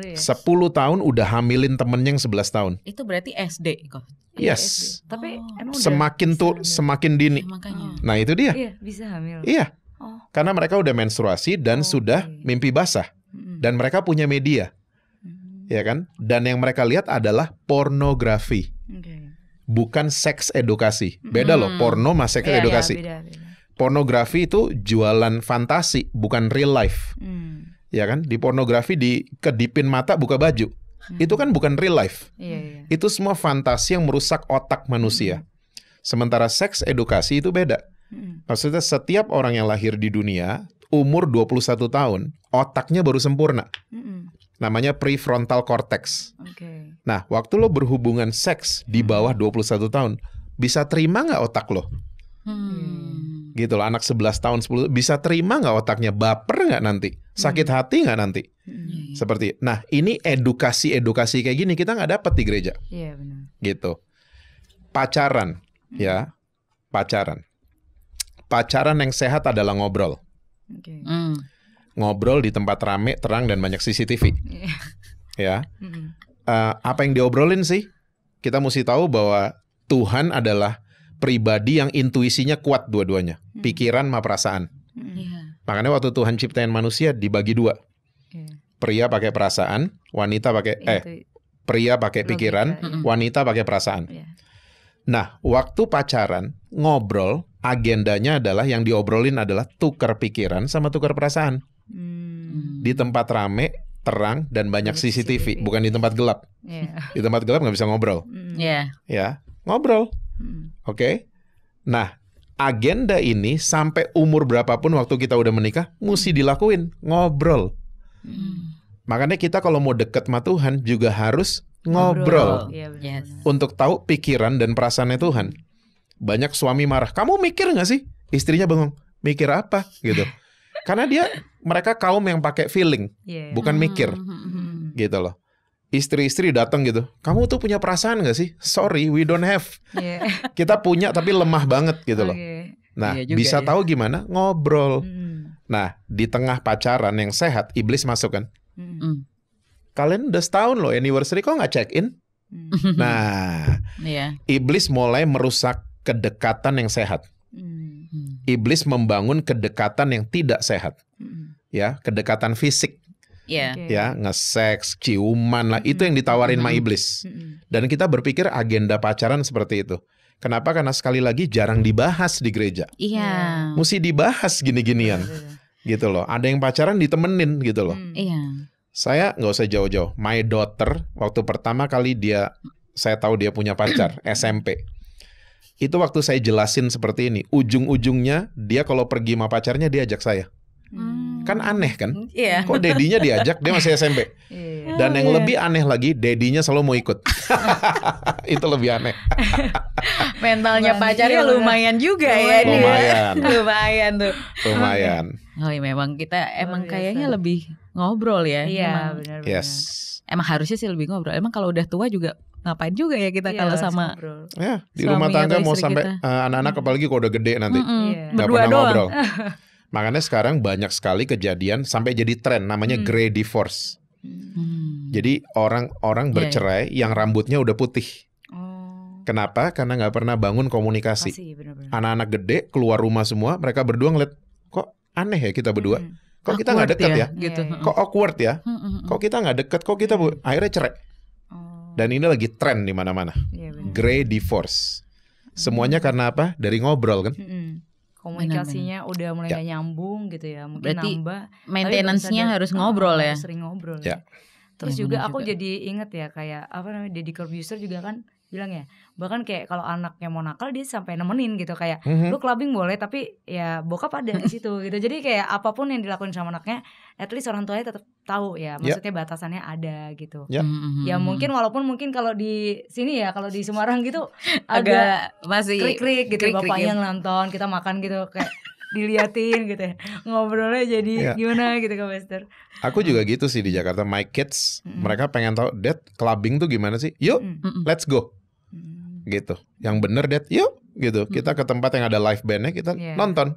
Ya? Sepuluh 10 tahun udah hamilin temennya yang 11 tahun. Itu berarti SD kok. Yes. Iya, SD. Iya, Tapi oh. emang semakin tuh semakin dini. Ya, makanya. Oh. Nah, itu dia. Iya, bisa hamil. Iya. Oh. Karena mereka udah menstruasi dan oh, sudah okay. mimpi basah. Dan mereka punya media. Hmm. Ya kan? Dan yang mereka lihat adalah pornografi. Okay. Bukan seks edukasi. Beda hmm. loh, porno sama seks yeah, edukasi. Yeah, beda, beda. Pornografi itu jualan fantasi, bukan real life. Hmm ya kan? Di pornografi di kedipin mata buka baju. Hmm. Itu kan bukan real life. Yeah, yeah. Itu semua fantasi yang merusak otak manusia. Hmm. Sementara seks edukasi itu beda. Hmm. Maksudnya setiap orang yang lahir di dunia umur 21 tahun, otaknya baru sempurna. Namanya prefrontal cortex. Okay. Nah, waktu lo berhubungan seks di bawah 21 tahun, bisa terima nggak otak lo? Hmm gitu loh anak 11 tahun 10 bisa terima nggak otaknya baper nggak nanti sakit hmm. hati nggak nanti hmm. Iya, iya. seperti nah ini edukasi edukasi kayak gini kita nggak dapat di gereja yeah, benar. gitu pacaran hmm. ya pacaran pacaran yang sehat adalah ngobrol okay. hmm. ngobrol di tempat rame terang dan banyak CCTV yeah. ya hmm. uh, apa yang diobrolin sih kita mesti tahu bahwa Tuhan adalah pribadi yang intuisinya kuat dua-duanya, hmm. pikiran ma perasaan. Hmm. Iya. Makanya waktu Tuhan ciptain manusia dibagi dua. hmm. Pria pakai perasaan, wanita pakai Intu eh pria pakai pikiran, iya. hmm. wanita pakai perasaan. Hmm. Nah, waktu pacaran, ngobrol, agendanya adalah yang diobrolin adalah tukar pikiran sama tukar perasaan. Hmm. Di tempat rame, terang dan banyak CCTV, CCTV. bukan di tempat gelap. Yeah. Di tempat gelap nggak bisa ngobrol. Hmm. Yeah. Ya, ngobrol Oke. Okay? Nah, agenda ini sampai umur berapapun waktu kita udah menikah mesti mm. dilakuin, ngobrol. Hmm. Makanya kita kalau mau deket sama Tuhan juga harus ngobrol. ngobrol. Iya, yes. Untuk tahu pikiran dan perasaannya Tuhan. Banyak suami marah, "Kamu mikir gak sih?" Istrinya bengong, "Mikir apa?" gitu. Karena dia mereka kaum yang pakai feeling, yeah. bukan mikir. Mm-hmm. Gitu loh istri-istri datang gitu. Kamu tuh punya perasaan gak sih? Sorry, we don't have. Yeah. Kita punya tapi lemah banget gitu loh. Okay. Nah, iya juga, bisa iya. tahu gimana? Ngobrol. Hmm. Nah, di tengah pacaran yang sehat, iblis masuk kan? Hmm. Kalian udah setahun loh anniversary kok gak check in? Hmm. Nah, yeah. iblis mulai merusak kedekatan yang sehat. Hmm. Iblis membangun kedekatan yang tidak sehat. Hmm. Ya, kedekatan fisik yeah. Iya. ya ngeseks, ciuman lah, mm-hmm. itu yang ditawarin mm-hmm. sama iblis. Mm-hmm. Dan kita berpikir agenda pacaran seperti itu. Kenapa? Karena sekali lagi jarang dibahas di gereja. Iya. Yeah. Mesti dibahas gini-ginian, iya. gitu loh. Ada yang pacaran ditemenin gitu loh. Hmm. Iya. Mm. Saya nggak usah jauh-jauh. My daughter waktu pertama kali dia, saya tahu dia punya pacar SMP. Itu waktu saya jelasin seperti ini. Ujung-ujungnya dia kalau pergi sama pacarnya dia ajak saya. Hmm. Kan hmm. aneh kan? Iya. Yeah. Kok dedinya diajak, dia masih SMP. Yeah. Dan yang yeah. lebih aneh lagi, dedinya selalu mau ikut. itu lebih aneh. Mentalnya pacarnya lumayan juga ya Lumayan. lumayan tuh. Lumayan. Oh iya memang kita emang oh, kayaknya lebih ngobrol ya. Iya, benar-benar. Yes. Emang harusnya sih lebih ngobrol. Emang kalau udah tua juga ngapain juga ya kita iya, kalau sama ya di rumah tangga mau sampai anak eh, anak-anak apalagi kalau udah gede nanti mm -mm. Iya. Yeah. Gak berdua doang. ngobrol Makanya sekarang banyak sekali kejadian sampai jadi tren namanya hmm. grey divorce. Hmm. Jadi orang-orang iya, iya. bercerai yeah. yang rambutnya udah putih. Oh. Kenapa? Karena nggak pernah bangun komunikasi. Anak-anak gede keluar rumah semua, mereka berdua ngeliat kok aneh ya kita berdua. Hmm. Kok awkward kita nggak deket ya? ya? Gitu. Kok awkward ya? Hmm, hmm, hmm. Kok kita nggak deket? Kok kita bu hmm. akhirnya cerai? Oh. Dan ini lagi tren di mana-mana. Yeah, grey divorce. Semuanya karena apa? Dari ngobrol kan? Hmm komunikasinya benar udah mulai ya. gak nyambung gitu ya mungkin Berarti nambah maintenance-nya harus ah, ngobrol ya harus sering ngobrol ya, ya. terus ya, juga aku juga. jadi inget ya kayak apa namanya dedicated user juga kan bilang ya bahkan kayak kalau anaknya mau nakal dia sampai nemenin gitu kayak mm -hmm. lu clubbing boleh tapi ya bokap ada di situ gitu jadi kayak apapun yang dilakuin sama anaknya at least orang tuanya tetap tahu ya maksudnya yeah. batasannya ada gitu yeah. mm -hmm. Mm-hmm. ya mungkin walaupun mungkin kalau di sini ya kalau di Semarang gitu agak, masih krik-krik gitu ya, krik -krik, bapaknya krik-krik. Ya. nonton kita makan gitu kayak diliatin gitu ya ngobrolnya jadi yeah. gimana gitu ke Master. Aku juga gitu sih di Jakarta. My kids mm -hmm. mereka pengen tahu dad clubbing tuh gimana sih? Yuk, mm -hmm. let's go gitu. Yang bener deh, yuk gitu. Hmm. Kita ke tempat yang ada live bandnya kita yeah. nonton.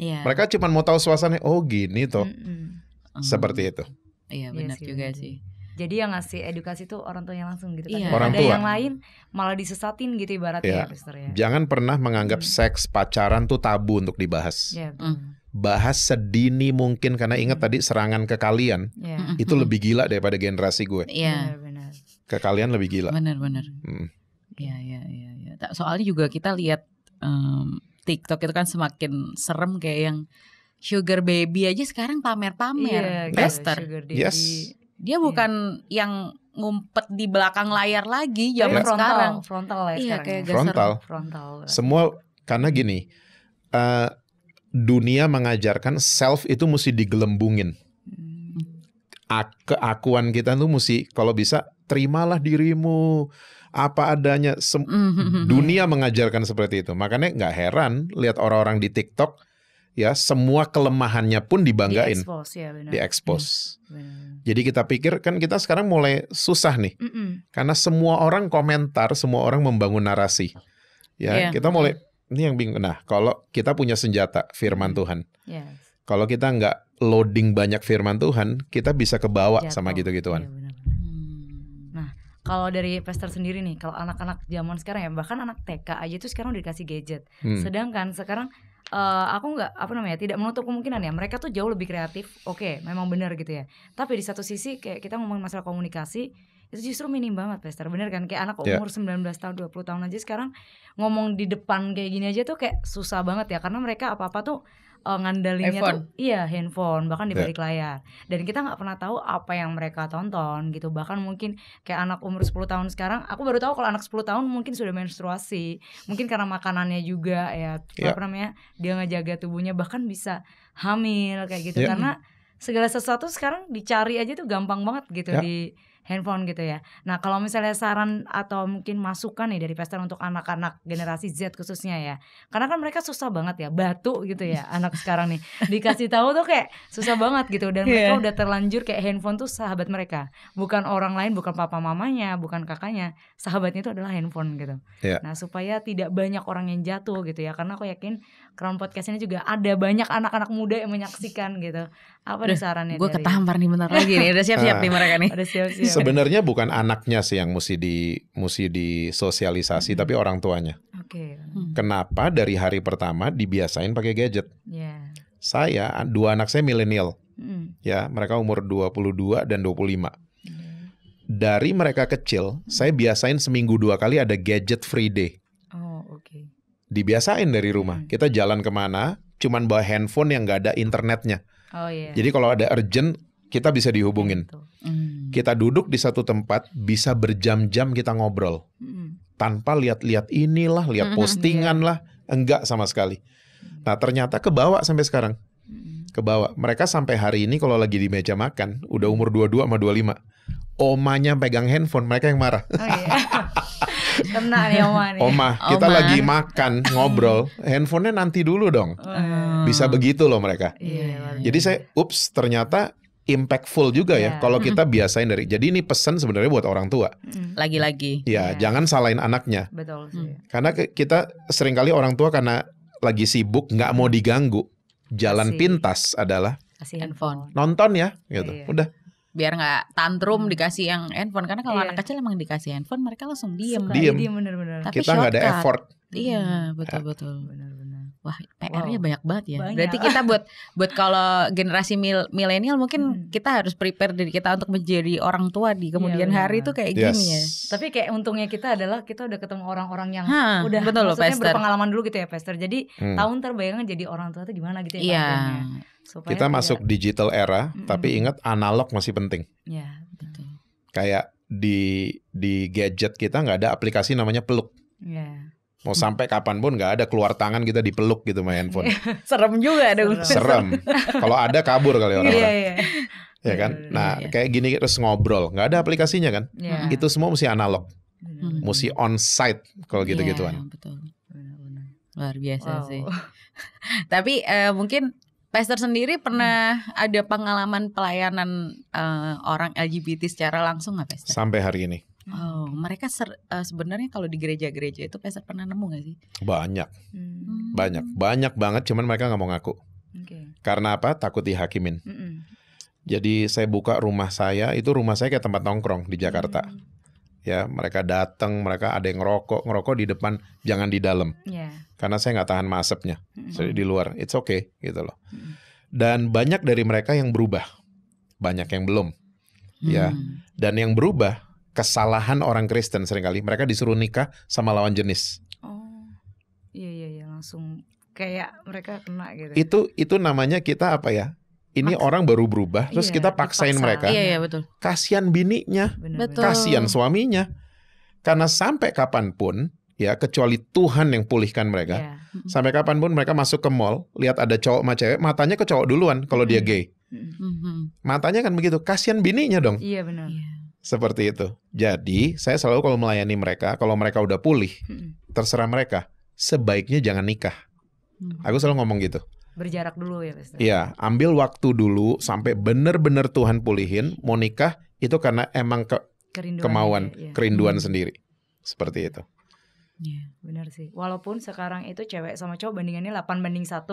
Yeah. Mereka cuma mau tahu suasana. Oh gini tuh, mm Hmm. seperti oh. itu. Iya, iya benar yes, juga sih. Jadi yang ngasih edukasi tuh orang tuanya langsung gitu. Kan. Iya. Kan? Orang ada tua. yang lain malah disesatin gitu ibaratnya. Yeah. Iya. ya. Jangan pernah menganggap hmm. seks pacaran tuh tabu untuk dibahas. Yeah. Iya, hmm. Bahas sedini mungkin karena ingat mm. tadi serangan ke kalian yeah. itu lebih gila daripada generasi gue. Iya yeah. benar. Ke kalian lebih gila. Benar-benar. Hmm. Iya, gitu. iya iya iya. Ya. Soalnya juga kita lihat um, TikTok itu kan semakin serem kayak yang sugar baby aja sekarang pamer-pamer, yeah, iya, baby. Yes. Dia iya. bukan yeah. yang ngumpet di belakang layar lagi jam yeah. frontal, sekarang. Frontal ya iya, sekarang. Kayak ya. frontal. frontal. Semua karena gini, uh, dunia mengajarkan self itu mesti digelembungin. Hmm. Keakuan kita tuh mesti kalau bisa terimalah dirimu apa adanya sem- mm-hmm. dunia mengajarkan seperti itu makanya nggak heran lihat orang-orang di TikTok ya semua kelemahannya pun dibanggain diekspos ya benar Mm-hmm. jadi kita pikir kan kita sekarang mulai susah nih mm hmm karena semua orang komentar semua orang membangun narasi ya yeah. kita mulai iya. ini yang bingung nah kalau kita punya senjata firman mhm. Tuhan yes. kalau kita nggak loading banyak firman Tuhan kita bisa kebawa Jatuh. sama gitu-gituan yeah, iya, kalau dari pester sendiri nih, kalau anak-anak zaman sekarang ya, bahkan anak TK aja tuh sekarang udah dikasih gadget. Hmm. Sedangkan sekarang uh, aku nggak apa namanya, ya, tidak menutup kemungkinan ya, mereka tuh jauh lebih kreatif. Oke, okay, memang benar gitu ya. Tapi di satu sisi kayak kita ngomong masalah komunikasi itu justru minim banget pester. Bener kan? Kayak anak ya. umur yeah. 19 tahun, 20 tahun aja sekarang ngomong di depan kayak gini aja tuh kayak susah banget ya karena mereka apa-apa tuh uh, ngandelinnya tuh iya handphone bahkan di ya. balik yeah. layar dan kita nggak pernah tahu apa yang mereka tonton gitu bahkan mungkin kayak anak umur 10 tahun sekarang aku baru tahu kalau anak 10 tahun mungkin sudah menstruasi mungkin karena makanannya juga ya yeah. apa namanya dia ngejaga tubuhnya bahkan bisa hamil kayak gitu yeah. karena segala sesuatu sekarang dicari aja tuh gampang banget gitu yeah. di handphone gitu ya. Nah kalau misalnya saran atau mungkin masukan nih dari pester untuk anak-anak generasi Z khususnya ya, karena kan mereka susah banget ya batu gitu ya anak sekarang nih dikasih tahu tuh kayak susah banget gitu dan mereka yeah. udah terlanjur kayak handphone tuh sahabat mereka, bukan orang lain, bukan papa mamanya, bukan kakaknya, sahabatnya itu adalah handphone gitu. Yeah. Nah supaya tidak banyak orang yang jatuh gitu ya, karena aku yakin Crown Podcast ini juga ada banyak anak-anak muda yang menyaksikan gitu. Apa udah, sarannya? Gue ketampar nih bentar lagi nih. Udah siap-siap nih ah. mereka nih. Udah siap-siap. Sebenarnya bukan anaknya sih yang mesti di mesti disosialisasi, hmm. tapi orang tuanya. Okay. Hmm. Kenapa dari hari pertama dibiasain pakai gadget? Yeah. Saya dua anak saya milenial. Hmm. Ya, mereka umur 22 dan 25. lima. Iya. Dari mereka kecil, saya biasain seminggu dua kali ada gadget free day dibiasain dari rumah. Hmm. Kita jalan kemana, cuman bawa handphone yang gak ada internetnya. Oh, yeah. Jadi kalau ada urgent, kita bisa dihubungin. Gitu. Hmm. Kita duduk di satu tempat, bisa berjam-jam kita ngobrol. Hmm. Tanpa lihat-lihat inilah, lihat postingan iya. lah, enggak sama sekali. Nah ternyata kebawa sampai sekarang. Hmm. Kebawa. Mereka sampai hari ini kalau lagi di meja makan, udah umur 22 sama 25. Omanya pegang handphone, mereka yang marah. Oh, iya. Kena nih Oma nih. Oma, kita Oma. lagi makan, ngobrol, handphonenya nanti dulu dong. Oh. Bisa begitu loh mereka. Iya, iya, iya. Jadi saya, ups, ternyata impactful juga ya kalau kita biasain dari jadi ini pesan sebenarnya buat orang tua mm. lagi-lagi ya jangan salahin anaknya betul mm. sih. karena kita seringkali orang tua karena lagi sibuk nggak mau diganggu jalan pintas adalah Kasih handphone nonton ya gitu udah biar nggak tantrum hmm. dikasih yang handphone karena kalau yeah. anak kecil emang dikasih handphone mereka langsung diem. Kan. diem. diem bener -bener. Tapi Kita nggak ada effort. Iya hmm. betul ya. betul. benar-benar Wah, PR-nya wow. banyak banget ya. Banyak. Berarti kita buat buat kalau generasi mil, milenial mungkin hmm. kita harus prepare diri kita untuk menjadi orang tua di iya, kemudian ya, hari itu kayak yes. gini ya. Tapi kayak untungnya kita adalah kita udah ketemu orang-orang yang ha, udah betul maksudnya loh, berpengalaman dulu gitu ya, Pastor. Jadi hmm. tahun terbayang jadi orang tua itu gimana gitu ya. Iya. Ya. kita masuk digital era, mm tapi ingat analog masih penting. Iya, betul. Kayak di di gadget kita nggak ada aplikasi namanya peluk. Iya. Mau sampai kapanpun nggak ada keluar tangan kita dipeluk gitu sama handphone. Serem juga dong. Serem. Kalau ada kabur kali orang-orang. Iya, iya. Ya kan? Iya, iya, nah, iya. kayak gini terus ngobrol, nggak ada aplikasinya kan? Yeah. Itu semua mesti analog. Hmm. Mesti on site kalau gitu-gituan. Yeah, betul. Luar biasa wow. sih. Tapi uh, mungkin Pastor sendiri pernah hmm. ada pengalaman pelayanan uh, orang LGBT secara langsung nggak, Pastor? Sampai hari ini. Oh, oh mereka ser, uh, sebenarnya kalau di gereja-gereja itu pastor pernah nemu gak sih? Banyak, hmm. banyak, banyak banget. Cuman mereka nggak mau ngaku. Okay. Karena apa? Takut dihakimin. Hmm. Jadi saya buka rumah saya itu rumah saya kayak tempat nongkrong di Jakarta. Hmm. Ya, mereka datang, mereka ada yang ngerokok, ngerokok di depan, jangan di dalam. Yeah. Karena saya nggak tahan masepnya. Mm -hmm. Jadi di luar, it's okay gitu loh. Mm -hmm. Dan banyak dari mereka yang berubah, banyak yang belum. Ya. Mm. Ya, dan yang berubah kesalahan orang Kristen seringkali mereka disuruh nikah sama lawan jenis. Oh, iya, iya iya langsung kayak mereka kena gitu. Itu itu namanya kita apa ya? Ini orang baru berubah, terus iya, kita paksain dipaksa. mereka. Iya, iya, betul. kasian bininya, betul. kasian suaminya. Karena sampai kapanpun, ya kecuali Tuhan yang pulihkan mereka. Yeah. Sampai kapanpun mereka masuk ke mall, lihat ada cowok sama cewek, matanya ke cowok duluan kalau dia gay. Mm Matanya kan begitu, kasihan bininya dong. Iya benar. Iya. Seperti itu. Jadi saya selalu kalau melayani mereka, kalau mereka udah pulih, hmm. terserah mereka. Sebaiknya jangan nikah. Hmm. Aku selalu ngomong gitu. Berjarak dulu ya, Pastor. Iya, ambil waktu dulu sampai benar-benar Tuhan pulihin. Mau nikah itu karena emang ke kerinduan kemauan, ya, ya. kerinduan hmm. sendiri. Seperti itu. Iya, benar sih. Walaupun sekarang itu cewek sama cowok bandingannya 8 banding 1,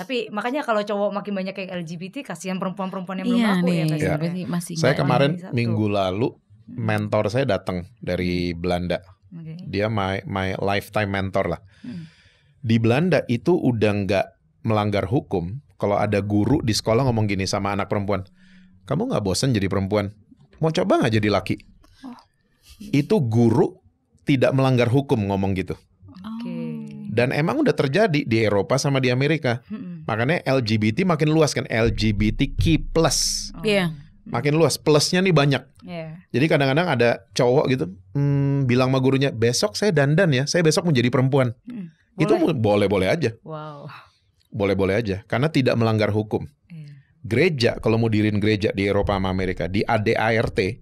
tapi makanya kalau cowok makin banyak kayak LGBT kasihan perempuan-perempuan yang iya, belum yeah, aku ya, ya. masih Saya kemarin minggu lalu hmm. mentor saya datang dari hmm. Belanda. Okay. Dia my my lifetime mentor lah. Hmm. Di Belanda itu udah nggak melanggar hukum kalau ada guru di sekolah ngomong gini sama anak perempuan. Kamu nggak bosan jadi perempuan? Mau coba nggak jadi laki? Oh. Itu guru tidak melanggar hukum ngomong gitu. Okay. Oh. Dan emang udah terjadi di Eropa sama di Amerika. Hmm. Makanya LGBT makin luas kan LGBTQ+. plus. Oh. Yeah. Makin luas plusnya nih banyak. Yeah. Jadi kadang-kadang ada cowok gitu hmm, bilang sama gurunya besok saya dandan ya, saya besok menjadi perempuan. Hmm. Boleh. Itu boleh-boleh aja. Wow. Boleh-boleh aja karena tidak melanggar hukum. Yeah. Gereja kalau mau dirin gereja di Eropa sama Amerika di ADART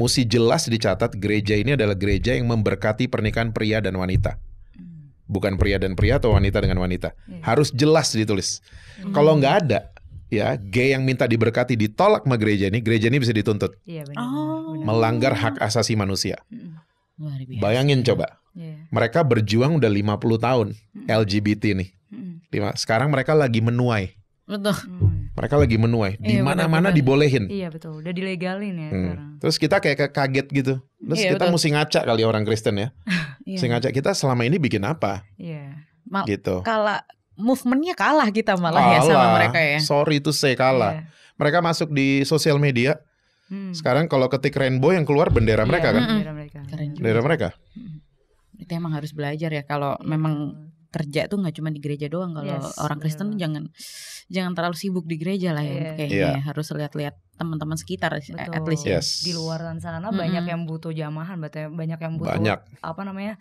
mesti jelas dicatat gereja ini adalah gereja yang memberkati pernikahan pria dan wanita. Hmm. Bukan pria dan pria atau wanita dengan wanita. Iya. Harus jelas ditulis. Kalau nggak ada, ya gay yang minta diberkati ditolak sama gereja ini, gereja ini bisa dituntut. Iya, oh. Melanggar hak asasi manusia. Bayangin coba. Iya. Mereka berjuang udah 50 tahun LGBT nih. Sekarang mereka lagi menuai Betul. Hmm. Mereka lagi menuai. Eh. Di iya, mana-mana dibolehin. Iya betul. Udah dilegalin ya hmm. Terus kita kayak kaget gitu. Terus iya, kita betul. mesti ngaca kali ya orang Kristen ya. Iya. Mesti ngaca kita selama ini bikin apa? Iya. Mal gitu. kalah movementnya kalah kita malah kalah. ya sama mereka ya. Sorry itu saya kalah. Iya. Mereka masuk di sosial media. Hmm. Sekarang kalau ketik rainbow yang keluar bendera iya, mereka kan? Bendera mereka. Bendera mereka. Hmm. Itu emang harus belajar ya kalau iya, memang kerja tuh nggak cuma di gereja doang kalau yes, orang Kristen yeah. jangan jangan terlalu sibuk di gereja lah ya yeah. kayaknya yeah. Ya. harus lihat-lihat teman-teman sekitar Betul. at least ya. yes. di luar sana mm -hmm. banyak yang butuh jamahan banyak yang butuh banyak. apa namanya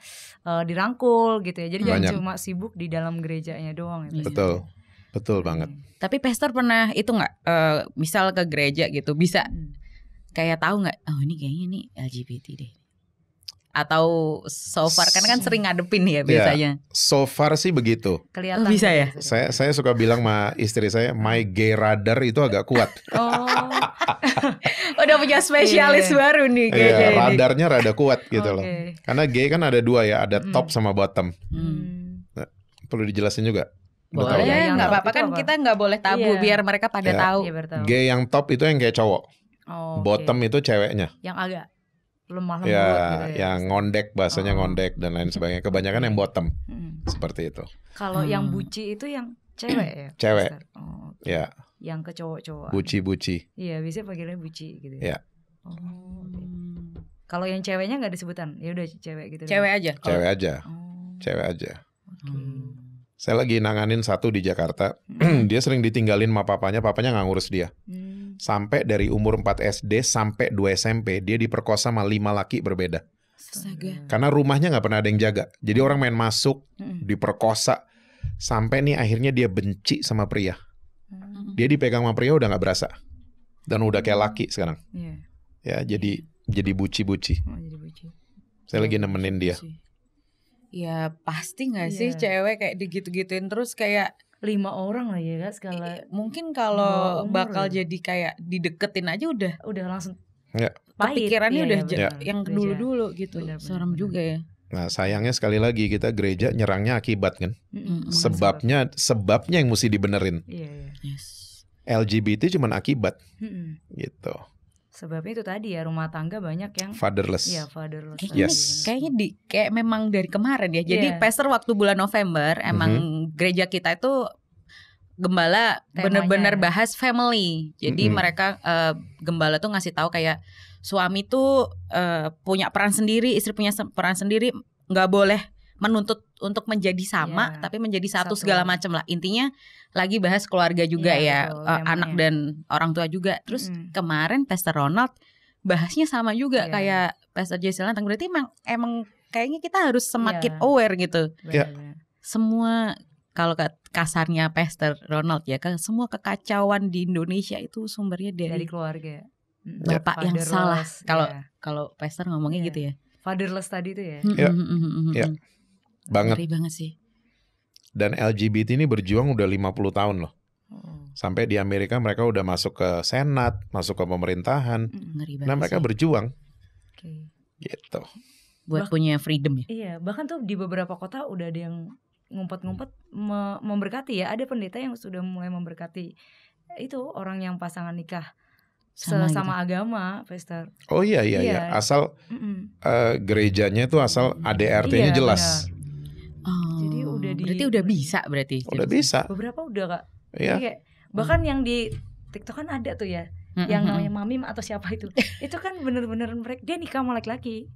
uh, dirangkul gitu ya jadi banyak. jangan cuma sibuk di dalam gerejanya doang ya, Betul. Betul banget. Iya. Tapi pastor pernah itu nggak, uh, misal ke gereja gitu, bisa hmm. kayak tahu nggak? Oh ini kayaknya nih LGBT deh atau so far kan kan sering ngadepin ya iya. biasanya. Yeah, so far sih begitu. Kelihatan. Oh, bisa ya. Gitu. Saya saya suka bilang sama istri saya my gay radar itu agak kuat. oh. Udah punya spesialis yeah. baru nih iya, kayaknya. Yeah, radarnya ini. rada kuat gitu okay. loh. Karena gay kan ada dua ya, ada hmm. top sama bottom. Hmm. Nah, perlu dijelasin juga. Boleh, ya? nggak apa-apa kan apa? kita nggak boleh tabu yeah. biar mereka pada yeah. tahu. Yeah, iya, gay yang top itu yang kayak cowok. Oh, bottom okay. itu ceweknya. Yang agak lemah lembut ya, gitu ya. yang ngondek bahasanya oh. ngondek dan lain sebagainya kebanyakan yang bottom hmm. seperti itu kalau hmm. yang buci itu yang cewek ya cewek oh, ya yang ke cowok-cowok buci buci iya biasanya panggilnya buci gitu ya, ya. oh okay. Hmm. kalau yang ceweknya nggak disebutan ya udah cewek gitu kan. cewek aja kalo... cewek oh. aja oh. cewek aja okay. saya lagi nanganin satu di Jakarta hmm. dia sering ditinggalin sama papanya papanya nggak ngurus dia hmm sampai dari umur 4 SD sampai 2 SMP dia diperkosa sama 5 laki berbeda. Astaga. Karena rumahnya nggak pernah ada yang jaga. Jadi orang main masuk, diperkosa sampai nih akhirnya dia benci sama pria. Dia dipegang sama pria udah nggak berasa dan udah kayak laki sekarang. Yeah. Ya, jadi iya. jadi buci-buci. Oh, jadi buci. Saya iya, lagi nemenin dia. Ya pasti nggak yeah. sih iya. cewek kayak digitu-gituin terus kayak lima orang lah ya kan skala mungkin kalau bakal ya. jadi kayak dideketin aja udah udah langsung ya. pikirannya ya, udah ya, yang dulu dulu gitu serem juga ya Nah sayangnya sekali lagi kita gereja nyerangnya akibat kan, mm-hmm. sebabnya sebabnya yang mesti dibenerin. Yeah, yeah. Yes. LGBT cuman akibat, mm-hmm. gitu. Sebab itu tadi ya rumah tangga banyak yang fatherless. Iya, fatherless. Kayaknya, yes. kayaknya di kayak memang dari kemarin ya. Jadi yeah. pester waktu bulan November mhm. emang mm -hmm. gereja kita itu gembala bener-bener ya. bahas family. Jadi mm -hmm. mereka uh, gembala tuh ngasih tahu kayak suami tuh uh, punya peran sendiri, istri punya peran sendiri, nggak boleh menuntut untuk menjadi sama yeah. tapi menjadi satu, satu. segala macam lah intinya lagi bahas keluarga juga yeah, ya betul, uh, anak dan orang tua juga terus mm. kemarin Pastor Ronald bahasnya sama juga yeah. kayak Pastor Jason Lantang berarti emang emang kayaknya kita harus semakin yeah. aware gitu yeah. Ya. semua kalau kasarnya Pastor Ronald ya kan semua kekacauan di Indonesia itu sumbernya dari, dari keluarga ya. bapak yeah. yang Father salah kalau yeah. kalau Pastor ngomongnya yeah. gitu ya fatherless tadi itu ya yeah banget. Ngeri banget sih. Dan LGBT ini berjuang udah 50 tahun loh. Hmm. Sampai di Amerika mereka udah masuk ke senat, masuk ke pemerintahan. Hmm, ngeri nah mereka sih. berjuang. Okay. Gitu. Buat bah punya freedom ya. Iya, bahkan tuh di beberapa kota udah ada yang ngumpet-ngumpet me memberkati ya. Ada pendeta yang sudah mulai memberkati itu orang yang pasangan nikah sama, gitu. agama, Pastor. Oh iya iya iya, iya. asal mm -mm. Uh, gerejanya itu asal ADRT-nya iya, iya, jelas. Iya jadi oh, udah di Berarti udah bisa berarti. Udah bisa. Beberapa udah Kak. Iya. Kayak, bahkan yang di TikTok kan ada tuh ya. -hmm. Yang namanya Mamim atau siapa itu. itu kan bener-bener mereka dia nikah sama laki-laki.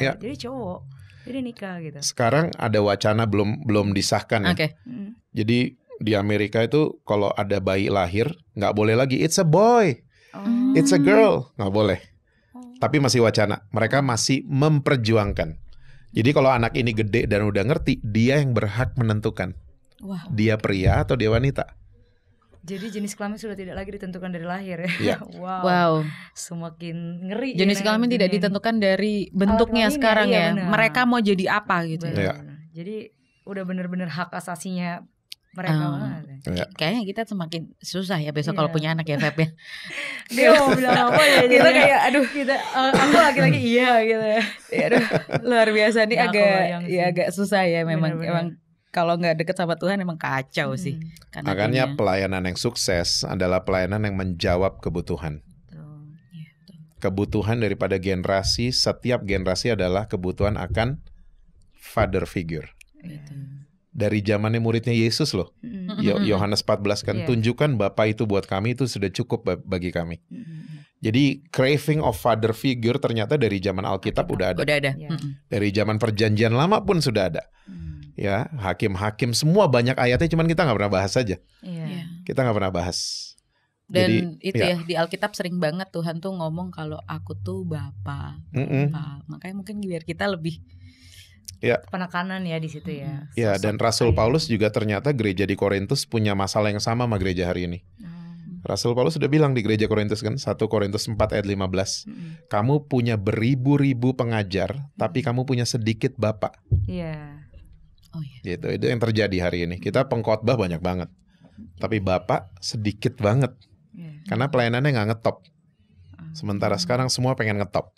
Ya. Jadi cowok. Jadi nikah gitu. Sekarang ada wacana belum belum disahkan ya. Okay. Mm. Jadi di Amerika itu kalau ada bayi lahir nggak boleh lagi it's a boy. Oh. It's a girl, nggak boleh. Oh. Tapi masih wacana. Mereka masih memperjuangkan jadi kalau anak ini gede dan udah ngerti, dia yang berhak menentukan. Wow. Dia pria atau dia wanita. Jadi jenis kelamin sudah tidak lagi ditentukan dari lahir ya. Yeah. wow. wow. Semakin ngeri. Jenis ya kelamin tidak ditentukan dari bentuknya sekarang iya, ya. Iya, Mereka mau jadi apa gitu. Ya. Jadi udah bener-bener hak asasinya mereka um, Ya. Iya. Kayaknya kita semakin susah ya besok yeah. kalau iya. punya anak ya Feb ya. Dia mau bilang apa ya? kita kayak aduh kita uh, aku lagi-lagi iya gitu ya. ya. Aduh luar biasa nih ya, agak ya agak susah ya iya, memang Bener -bener. emang kalau nggak deket sama Tuhan emang kacau hmm. sih. Makanya adanya. pelayanan yang sukses adalah pelayanan yang menjawab kebutuhan. Kebutuhan daripada generasi, setiap generasi adalah kebutuhan akan father figure dari zamannya muridnya Yesus loh. Mm-hmm. Yohanes 14 kan yeah. tunjukkan Bapak itu buat kami itu sudah cukup bagi kami. Jadi craving of father figure ternyata dari zaman Alkitab udah ada. Udah ada. Iya. Dari zaman perjanjian lama pun sudah ada. Mm. Ya, hakim-hakim semua banyak ayatnya cuman kita nggak pernah bahas aja. Iya. Iya. Kita nggak pernah bahas. Dan Jadi, itu ya. ya di Alkitab sering banget Tuhan tuh ngomong kalau aku tuh bapak, Mm -mm. Bapa. Makanya mungkin biar kita lebih Ya. Penekanan ya di situ ya. Hmm. ya, dan Rasul Paulus juga ternyata gereja di Korintus punya masalah yang sama sama gereja hari ini. Hmm. Rasul Paulus sudah bilang di gereja Korintus kan 1 Korintus 4 ayat 15. Hmm. Kamu punya beribu-ribu pengajar, hmm. tapi kamu punya sedikit bapak. Iya. Yeah. Oh iya. Yeah. Gitu. Itu yang terjadi hari ini. Kita pengkhotbah banyak banget. Tapi bapak sedikit banget. Yeah. Karena pelayanannya nggak ngetop. Sementara hmm. sekarang semua pengen ngetop.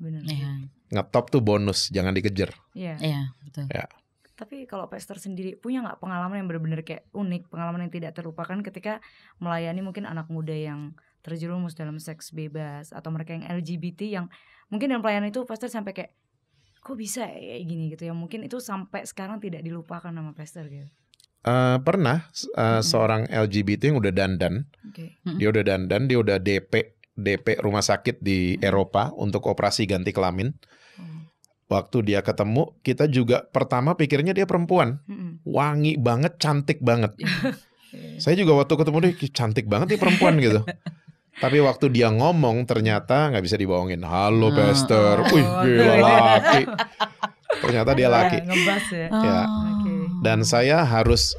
Benar. Ya ngetop tuh bonus, jangan dikejar. Iya. Yeah. Iya, yeah, betul. Yeah. Tapi kalau pester sendiri punya nggak pengalaman yang benar-benar kayak unik, pengalaman yang tidak terlupakan ketika melayani mungkin anak muda yang terjerumus dalam seks bebas atau mereka yang LGBT yang mungkin dalam pelayanan itu pester sampai kayak kok bisa ya gini gitu ya mungkin itu sampai sekarang tidak dilupakan nama pester gitu. Uh, pernah uh, -hmm. seorang LGBT yang udah dandan, okay. -hmm. dia udah dandan, dia udah DP DP rumah sakit di -hmm. Eropa untuk operasi ganti kelamin waktu dia ketemu kita juga pertama pikirnya dia perempuan wangi banget cantik banget iya. saya juga waktu ketemu dia cantik banget nih perempuan gitu tapi waktu dia ngomong ternyata nggak bisa dibohongin halo oh, pester ah. wih gila laki ternyata dia iya, laki ya, ah. dan saya harus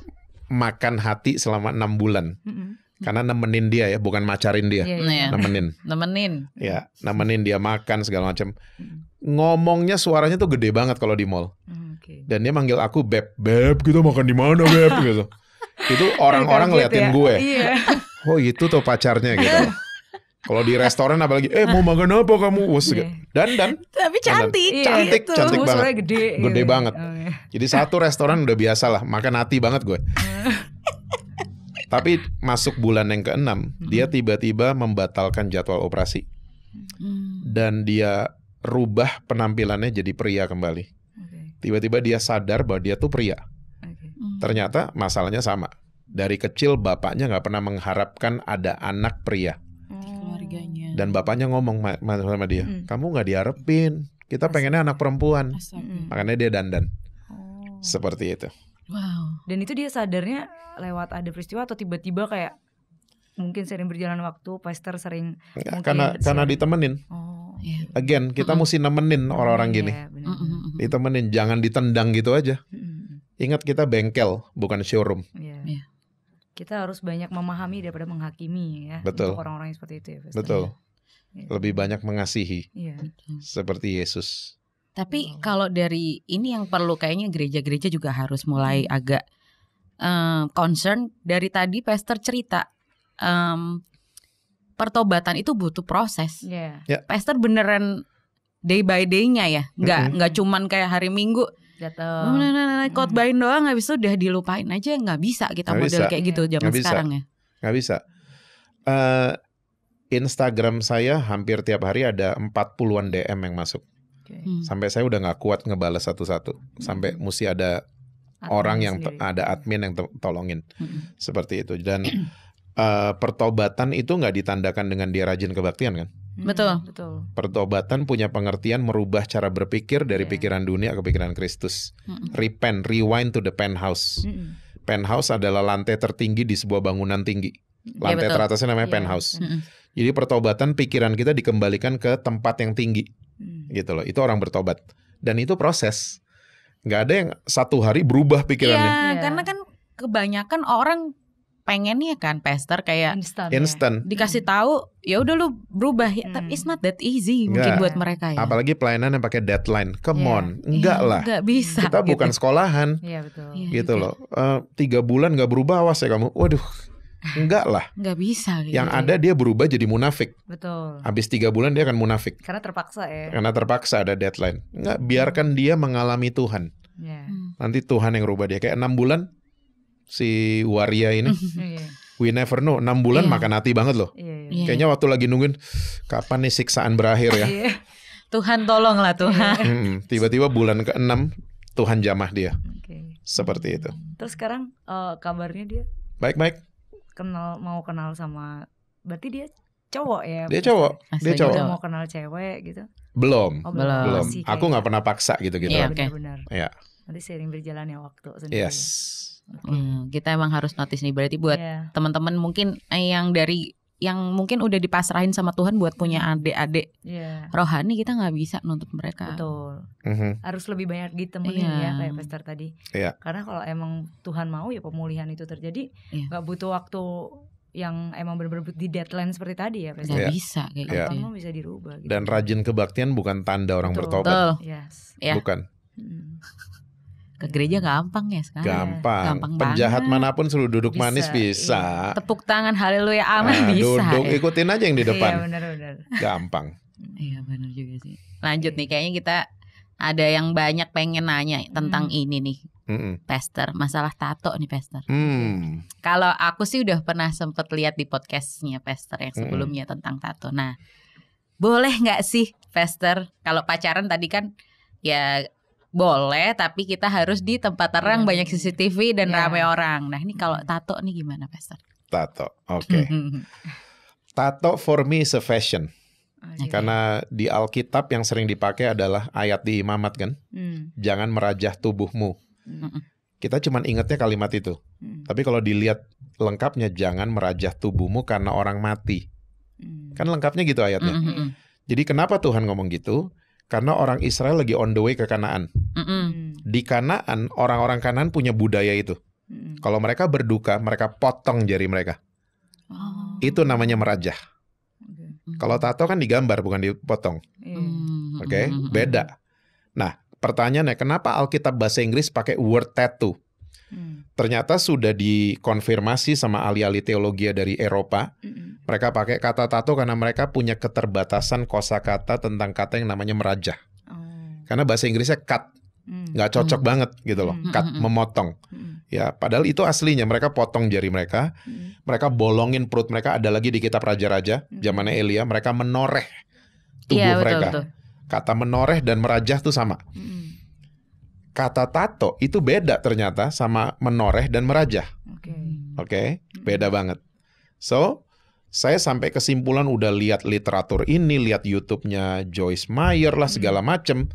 makan hati selama enam bulan karena nemenin dia ya bukan macarin dia yeah. Iya. nemenin nemenin ya nemenin dia makan segala macam ngomongnya suaranya tuh gede banget kalau di mall mm, okay. dan dia manggil aku beb beb kita makan di mana beb gitu itu orang-orang ngeliatin ya? gue iya. oh itu tuh pacarnya gitu kalau di restoran apalagi eh mau makan apa kamu Wus, yeah. dan dan tapi cantik dan, cantik iya, cantik gitu. banget gede, gede gitu. banget oh, jadi satu restoran udah biasa lah makan hati banget gue tapi masuk bulan yang keenam, hmm. dia tiba-tiba membatalkan jadwal operasi hmm. dan dia rubah penampilannya jadi pria kembali. Tiba-tiba okay. dia sadar bahwa dia tuh pria. Okay. Hmm. Ternyata masalahnya sama. Dari kecil bapaknya nggak pernah mengharapkan ada anak pria. Oh. Dan bapaknya ngomong sama dia, hmm. kamu nggak diharapin. Kita pengennya anak perempuan. Makanya dia dandan. Oh. Seperti itu. Wow. Dan itu dia sadarnya lewat ada peristiwa atau tiba-tiba kayak mungkin sering berjalan waktu, Pastor sering ya, karena sering. karena ditemenin. Oh, yeah. Again, kita mm -hmm. mesti nemenin orang-orang iya, gini. Yeah, Mm -hmm. Ditemenin, jangan ditendang gitu aja. Mm -hmm. Ingat kita bengkel, bukan showroom. Yeah. Yeah. Kita harus banyak memahami daripada menghakimi ya Betul. untuk orang-orang yang seperti itu ya. Betul. Yeah. Lebih banyak mengasihi. Yeah. Iya. Seperti Yesus. Tapi hmm. kalau dari ini yang perlu kayaknya gereja-gereja juga harus mulai hmm. agak um, concern dari tadi pastor cerita um, pertobatan itu butuh proses. Yeah. Yeah. Pastor beneran day by day-nya ya, nggak mm -hmm. nggak cuman kayak hari Minggu Kotbahin Nah, nah, nah, nah hmm. doang habis itu udah dilupain aja nggak bisa kita gak model bisa. kayak gitu iya. zaman gak sekarang bisa. ya. Nggak bisa. Instagram saya hampir tiap hari ada 40-an DM yang masuk. Okay. Hmm. Sampai saya udah nggak kuat ngebales satu-satu. Sampai hmm. mesti ada admin orang yang sendiri. ada admin yang tolongin. Hmm. Seperti itu. Dan uh, pertobatan itu nggak ditandakan dengan dia rajin kebaktian kan? Hmm. Betul, betul. Pertobatan punya pengertian merubah cara berpikir dari yeah. pikiran dunia ke pikiran Kristus. Hmm. Repent, rewind to the penthouse. Hmm. Penthouse adalah lantai tertinggi di sebuah bangunan tinggi. Iya, lantai yeah, teratasnya namanya yeah. penthouse. Hmm. Jadi pertobatan pikiran kita dikembalikan ke tempat yang tinggi hmm. gitu loh itu orang bertobat dan itu proses Gak ada yang satu hari berubah pikirannya ya, ya. karena kan kebanyakan orang pengennya kan pester kayak instan, iya. instant ya. dikasih hmm. tahu ya udah lu berubah ya, hmm. tapi it's not that easy mungkin buat mereka ya apalagi pelayanan yang pakai deadline come yeah. on enggak yeah, lah enggak bisa kita bukan gitu. sekolahan yeah, betul. Iya, gitu okay. Iya. loh uh, tiga bulan nggak berubah awas ya kamu waduh Enggak lah. Enggak bisa gitu. Yang ada dia berubah jadi munafik. Betul. Habis tiga bulan dia akan munafik. Karena terpaksa ya. Karena terpaksa ada deadline. Enggak, biarkan dia mengalami Tuhan. Yeah. Hmm. Nanti Tuhan yang rubah dia. Kayak enam bulan si waria ini. Iya. We never know. Enam bulan yeah. makan hati banget loh. Yeah, yeah. Iya. Kayaknya waktu lagi nungguin kapan nih siksaan berakhir ya. Iya. Tuhan tolong lah Tuhan. Hmm, hmm, tiba-tiba bulan ke enam, Tuhan jamah dia. Okay. Seperti itu. Terus sekarang uh, kabarnya dia? Baik-baik kenal mau kenal sama berarti dia cowok ya dia cowok dia cowok mau kenal cewek gitu belum oh, belum, belum. Sih, aku nggak pernah paksa gitu gitu ya, okay. benar ya nanti sering berjalannya waktu sendiri yes Okay. Hmm, kita emang harus notice nih berarti buat yeah. teman-teman mungkin eh, yang dari yang mungkin udah dipasrahin sama Tuhan buat punya hmm. adik-adik yeah. rohani kita nggak bisa nuntut mereka. Betul. Mm-hmm. Harus lebih banyak ditemenin yeah. ya kayak pastor tadi. Yeah. Karena kalau emang Tuhan mau ya pemulihan itu terjadi iya. nggak yeah. butuh waktu yang emang bener-bener di deadline seperti tadi ya Pastor yeah. bisa kayak yeah. gitu. Ya. bisa dirubah gitu. Dan rajin kebaktian bukan tanda orang Betul. bertobat. Betul. Yes. Yeah. Bukan. mm ke gereja gampang ya sekarang. Gampang. gampang Penjahat banget. manapun suruh duduk bisa, manis iya. bisa. Iya. Tepuk tangan haleluya aman nah, bisa. Duduk ya. ikutin aja yang di iya, depan. Iya benar benar. Gampang. Iya benar juga sih. Lanjut nih kayaknya kita ada yang banyak pengen nanya tentang hmm. ini nih. Mm -mm. Pester, masalah tato nih Pester. Mm. Kalau aku sih udah pernah sempet lihat di podcastnya Pester yang sebelumnya mm. tentang tato. Nah, boleh nggak sih Pester? Kalau pacaran tadi kan ya boleh tapi kita harus di tempat terang hmm. banyak CCTV dan yeah. ramai orang. Nah, ini kalau tato nih gimana, Pastor? Tato. Oke. Okay. tato for me is a fashion. Oh, okay. Karena di Alkitab yang sering dipakai adalah ayat di Imamat kan. Hmm. Jangan merajah tubuhmu. Hmm. Kita cuman ingatnya kalimat itu. Hmm. Tapi kalau dilihat lengkapnya jangan merajah tubuhmu karena orang mati. Hmm. Kan lengkapnya gitu ayatnya. Hmm. Jadi kenapa Tuhan ngomong gitu? karena orang Israel lagi on the way ke Kanaan. Mm -mm. Di Kanaan orang-orang Kanaan punya budaya itu. Mm Kalau mereka berduka, mereka potong jari mereka. Oh. Itu namanya merajah. Kalau tato kan digambar bukan dipotong. Iya. Oke, okay? beda. Nah, pertanyaannya kenapa Alkitab bahasa Inggris pakai word tattoo? Hmm. Ternyata sudah dikonfirmasi sama ahli-ahli teologi dari Eropa. Hmm. Mereka pakai kata tato karena mereka punya keterbatasan kosakata tentang kata yang namanya merajah. Oh. Karena bahasa Inggrisnya cut, hmm. nggak cocok hmm. banget gitu loh, hmm. cut hmm. memotong. Hmm. Ya, padahal itu aslinya mereka potong jari mereka, hmm. mereka bolongin perut mereka. Ada lagi di kitab raja-raja hmm. zamannya Elia, mereka menoreh iya, tubuh ya, mereka. Kata menoreh dan merajah tuh sama. Hmm kata tato itu beda ternyata sama menoreh dan merajah. Oke. Okay. Hmm. Okay? Hmm. Beda banget. So, saya sampai kesimpulan udah lihat literatur ini, lihat YouTube-nya Joyce Meyer lah hmm. segala macem.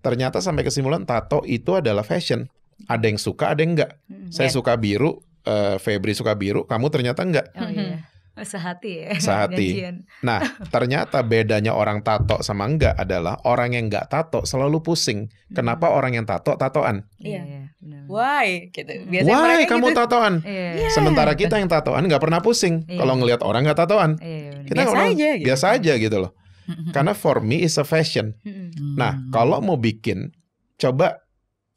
Ternyata sampai kesimpulan tato itu adalah fashion. Ada yang suka, ada yang enggak. saya suka biru, uh, Febri suka biru, kamu ternyata enggak. Oh, yeah. Sehati ya. Sehati. Nah, ternyata bedanya orang tato sama enggak adalah orang yang enggak tato selalu pusing. Kenapa hmm. orang yang tato tatoan? Iya. Yeah. Iya. Why? Gitu. Why kamu gitu. tatoan? Yeah. Sementara kita yang tatoan nggak pernah pusing. Yeah. Kalau ngelihat orang nggak tatoan, yeah, iya, kita biasa orang aja, gitu. biasa aja gitu loh. Karena for me is a fashion. Nah, mm. kalau mau bikin, coba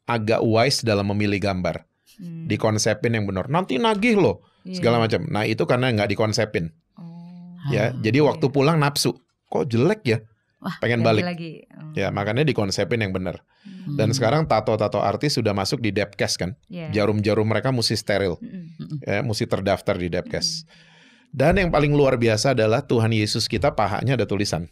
agak wise dalam memilih gambar. Hmm. Dikonsepin yang benar. Nanti nagih loh Iya. segala macam. Nah itu karena nggak dikonsepin. Oh. Ya, ah, jadi iya, waktu iya. pulang nafsu, kok jelek ya? Wah, pengen balik. Lagi. Oh. Ya, makanya dikonsepin yang benar. Hmm. Dan sekarang tato-tato artis sudah masuk di Depkes kan. Jarum-jarum yeah. mereka mesti steril. Hmm. Ya, mesti terdaftar di Depkes. Hmm. Dan yang paling luar biasa adalah Tuhan Yesus kita pahanya ada tulisan.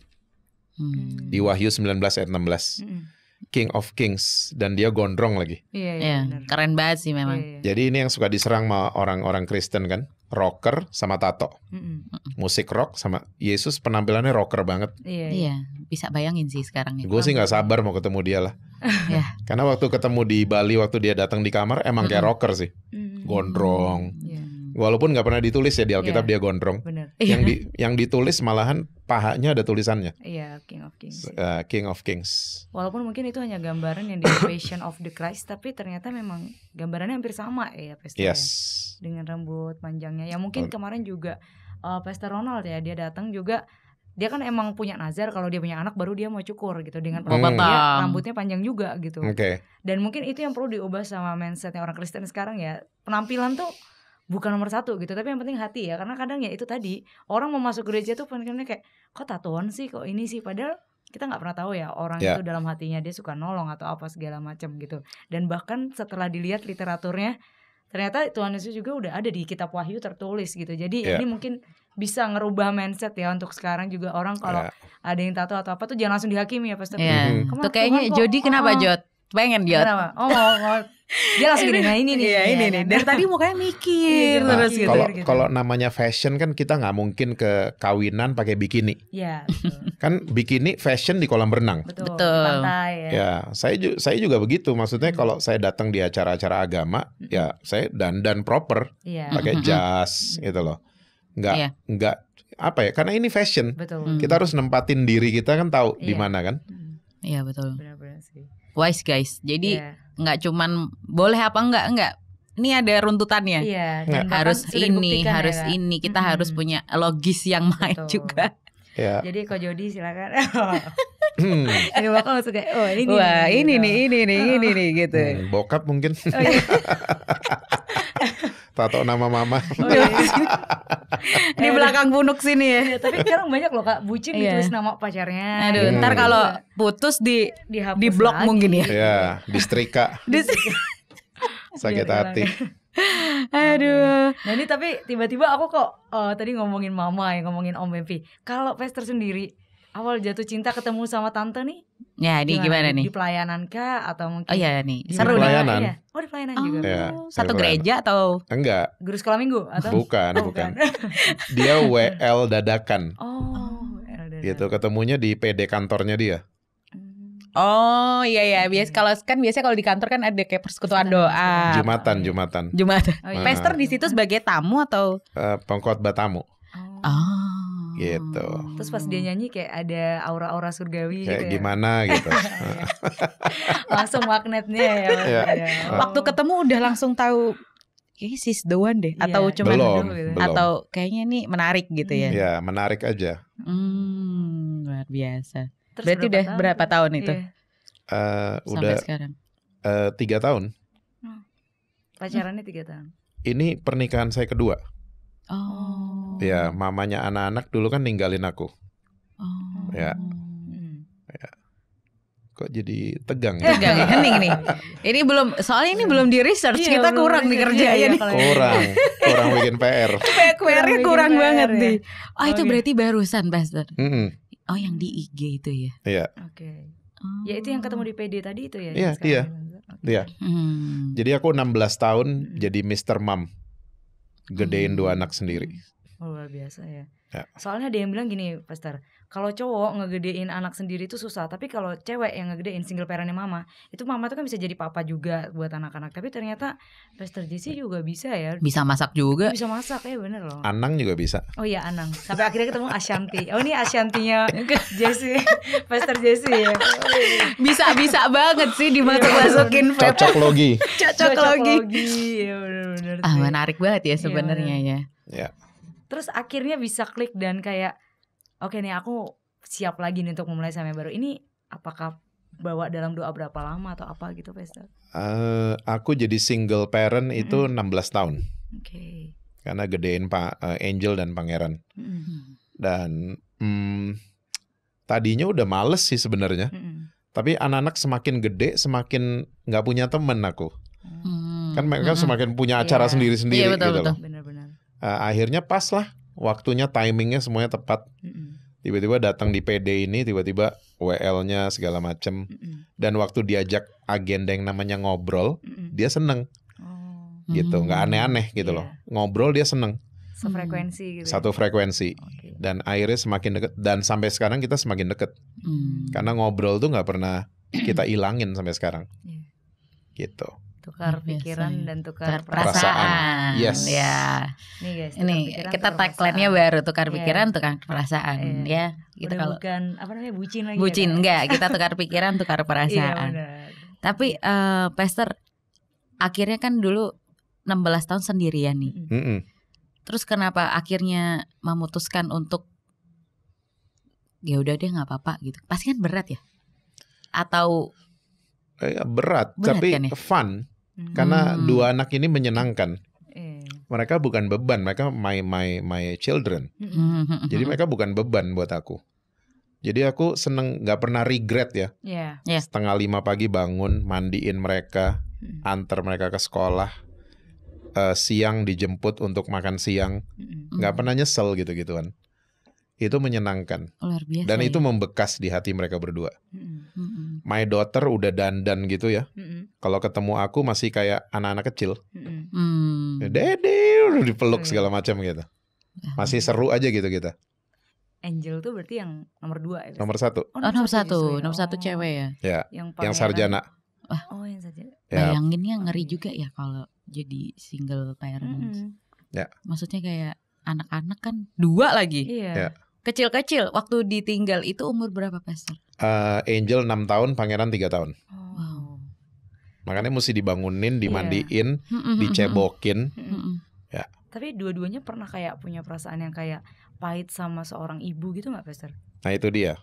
Hmm. Di Wahyu 19 ayat 16. Hmm. King of Kings dan dia gondrong lagi. Iya, iya, iya keren banget sih memang. Iya, iya. Jadi ini yang suka diserang sama orang-orang Kristen kan, rocker sama tato, mm -mm. musik rock sama Yesus penampilannya rocker banget. Iya, iya. iya bisa bayangin sih sekarang. Gue sih nggak sabar mau ketemu dia lah. Iya. Karena waktu ketemu di Bali waktu dia datang di kamar emang mm -mm. kayak rocker sih, mm -mm. gondrong. Yeah Walaupun nggak pernah ditulis ya di Alkitab yeah. dia gondrong. Bener. Yang iya. di yang ditulis malahan pahanya ada tulisannya. Iya, yeah, King of Kings. Uh, King of Kings. Walaupun mungkin itu hanya gambaran yang di Passion of the Christ, tapi ternyata memang gambarannya hampir sama ya, ya pesta ya. Yes. Dengan rambut panjangnya. Ya mungkin kemarin juga uh, eh, Pastor Ronald ya dia datang juga dia kan emang punya nazar kalau dia punya anak baru dia mau cukur gitu dengan hmm. dia iya. rambutnya panjang juga gitu. Okay. Dan mungkin itu yang perlu diubah sama mindsetnya orang Kristen sekarang ya. Penampilan tuh bukan nomor satu gitu tapi yang penting hati ya karena kadang ya itu tadi orang mau masuk gereja tuh pengennya kayak kok tatuan sih kok ini sih padahal kita nggak pernah tahu ya orang yeah. itu dalam hatinya dia suka nolong atau apa segala macam gitu dan bahkan setelah dilihat literaturnya ternyata Tuhan Yesus juga udah ada di kitab Wahyu tertulis gitu. Jadi yeah. ini mungkin bisa ngerubah mindset ya untuk sekarang juga orang kalau yeah. ada yang tato atau apa tuh jangan langsung dihakimi ya pasti. Iya. Yeah. Mm -hmm. Tuh kayaknya Jody kenapa oh. Jod? pengen dia. Kenapa? Oh, mau, mau. dia langsung gini, nah ini nih. Iya, ini iya, nih. Kan? Dari tadi mukanya mikir iya, gitu. terus gitu. Kalau gitu. kalau namanya fashion kan kita nggak mungkin ke kawinan pakai bikini. Iya. kan bikini fashion di kolam renang. Betul. betul. Pantai, ya. ya, saya juga saya juga begitu. Maksudnya hmm. kalau saya datang di acara-acara agama, hmm. ya saya dandan proper. Iya. Pakai jas hmm. gitu loh. Nggak iya. nggak apa ya? Karena ini fashion. Betul. Mm. Kita harus nempatin diri kita kan tahu iya. di mana kan? Mm. Iya, betul. Benar-benar sih wise guys. Jadi iya. nggak yeah. cuman boleh apa enggak enggak. Ini ada runtutannya. Iya, yeah, harus ini, ya, harus ya, ini. Kita -hmm. harus punya logis yang main juga. Yeah. Jadi kok Jody silakan. Hmm. Ini Oh, suka. oh ini Wah, nih, ini gitu. nih, ini nih, ini nih gitu. Hmm, bokap mungkin. Oh, iya tato nama mama. di belakang punuk sini ya. ya tapi sekarang banyak loh Kak bucin iya. ditulis nama pacarnya. Aduh, hmm. ntar kalau iya. putus di Dihapus di blok mungkin ya. Iya, di distrika. Sakit iya, hati. Aduh. Nah ini tapi tiba-tiba aku kok uh, tadi ngomongin mama ya, ngomongin Om Bevi. Kalau pester sendiri, awal jatuh cinta ketemu sama tante nih, Ya, di gimana, gimana nih? Di pelayanan kah atau mungkin? Oh iya nih, seru di pelayanan. Iya. Oh, di pelayanan oh, juga. Iya. Oh, satu pelayanan. gereja atau? Enggak. Guru sekolah minggu atau? Bukan, oh, bukan. dia WL dadakan. Oh, WL dadakan. Gitu, ketemunya di PD kantornya dia. Oh iya iya hmm. biasa kalau kan biasanya kalau di kantor kan ada kayak persekutuan doa. Jumatan oh, iya. jumatan. Jumatan. Oh, iya. Pastor di situ sebagai tamu atau? Uh, pengkhotbah tamu. Oh. oh gitu. Hmm, terus pas dia nyanyi kayak ada aura-aura surgawi gitu kayak gitu ya. gimana gitu. langsung magnetnya ya. Iya. ya. ya. Waktu ketemu udah langsung tahu kayaknya sis the one deh yeah. atau iya. cuma belum, gitu. atau kayaknya ini menarik gitu ya. Iya, menarik aja. Hmm, luar biasa. Terus Berarti berapa udah tahun berapa tahun itu? Yeah. Iya. Uh, udah sekarang. Uh, tiga tahun. Hmm. Pacarannya tiga tahun. Ini pernikahan saya kedua. Oh. Ya, mamanya anak-anak dulu kan ninggalin aku. Oh. Ya. Hmm. Ya. Kok jadi tegang ya? Tegang hening ya? kan nih. Ini belum soalnya ini belum di research, iya, kita kurang nih kerjanya iya, nih. Kurang, kurang bikin PR. PR-nya kurang PR, banget ya. nih. Oh, oh itu okay. berarti barusan, Pastor. Mm -hmm. Oh, yang di IG itu ya. Iya. Oke. Okay. Oh. Ya itu yang ketemu oh. di PD tadi itu ya. Iya, iya. Iya. Hmm. Jadi aku 16 tahun jadi Mr. Mom gedein dua hmm. anak sendiri. Luar biasa ya. Ya. Soalnya ada yang bilang gini, Pastor, kalau cowok ngegedein anak sendiri itu susah, tapi kalau cewek yang ngegedein single parentnya mama, itu mama tuh kan bisa jadi papa juga buat anak-anak. Tapi ternyata Pastor Jesse juga bisa ya. Bisa masak juga. Bisa masak ya bener loh. Anang juga bisa. Oh iya Anang. Sampai akhirnya ketemu Ashanti. Oh ini Ashantinya Jesse, Pastor Jesse ya. bisa bisa banget sih dimasuk masukin iya, Cocok logi. Cocok logi. Cocok logi. Ya bener-bener. Ah menarik banget ya iya, sebenarnya ya. Ya. ya terus akhirnya bisa klik dan kayak oke okay nih aku siap lagi nih untuk memulai sama yang baru ini apakah bawa dalam doa berapa lama atau apa gitu Pastor? Uh, eh, aku jadi single parent mm -hmm. itu 16 tahun. Oke. Okay. Karena gedein Pak eh, Angel dan Pangeran. Mm -hmm. Dan mm, tadinya udah males sih sebenarnya. Mm -hmm. Tapi anak-anak semakin gede semakin nggak punya temen aku. Mm -hmm. Kan mereka mm -hmm. semakin punya iya. acara sendiri-sendiri yeah. Iya, yeah, gitu loh uh, akhirnya pas lah waktunya timingnya semuanya tepat tiba-tiba datang di PD ini tiba-tiba WL-nya segala macem dan waktu diajak agenda yang namanya ngobrol dia seneng oh. gitu nggak aneh-aneh gitu yeah. loh iya. ngobrol dia seneng sefrekuensi gitu ya? satu frekuensi okay. dan akhirnya semakin deket dan sampai sekarang kita semakin deket hmm. karena ngobrol tuh nggak pernah kita ilangin sampai sekarang yeah. gitu tukar iya, pikiran dan tukar, tukar perasaan. perasaan. Yes. Ya. Ini guys. Ini kita tagline-nya baru tukar iya. pikiran, yeah. tukar perasaan yeah. ya. Gitu kalau bukan apa namanya bucin lagi. Ya, bucin ya, enggak, kita tukar pikiran, tukar iya, perasaan. Iya, Tapi uh, eh, Pester akhirnya kan dulu 16 tahun sendirian nih. Mm -hmm. Terus kenapa akhirnya memutuskan untuk ya udah deh nggak apa-apa gitu. Pasti kan berat ya? Atau eh, ya berat, berat tapi kan ya? fun. Karena hmm. dua anak ini menyenangkan. Iya. Mereka bukan beban, mereka my my my children. Jadi mereka bukan beban buat aku. Jadi aku seneng nggak pernah regret ya. Yeah. Yeah. Setengah lima pagi bangun, mandiin mereka, antar mereka ke sekolah uh, siang dijemput untuk makan siang nggak pernah nyesel gitu gituan itu menyenangkan Luar biasa, dan itu ya? membekas di hati mereka berdua. Mm -hmm. My daughter udah dandan gitu ya, mm -hmm. kalau ketemu aku masih kayak anak-anak kecil, ya, mm -hmm. dede udah dipeluk mm. segala macam gitu, masih mm. seru aja gitu kita. Angel tuh berarti yang nomor dua ya? Nomor satu. Oh, oh nomor satu, nomor satu, satu ya. Oh. cewek ya. Ya. Yang, yang sarjana. Wah. Oh, yang sarjana. Ya. Bayanginnya ngeri juga ya kalau jadi single parents. Mm -hmm. Ya. Maksudnya kayak anak-anak kan dua lagi. Iya. Yeah. Kecil-kecil waktu ditinggal itu umur berapa pastor? Uh, eh, Angel 6 tahun, pangeran 3 tahun. Makanya mesti dibangunin, iya. dimandiin, yeah. dicebokin. ya. Tapi dua-duanya pernah kayak punya perasaan yang kayak pahit sama seorang ibu gitu nggak pastor? Nah itu dia.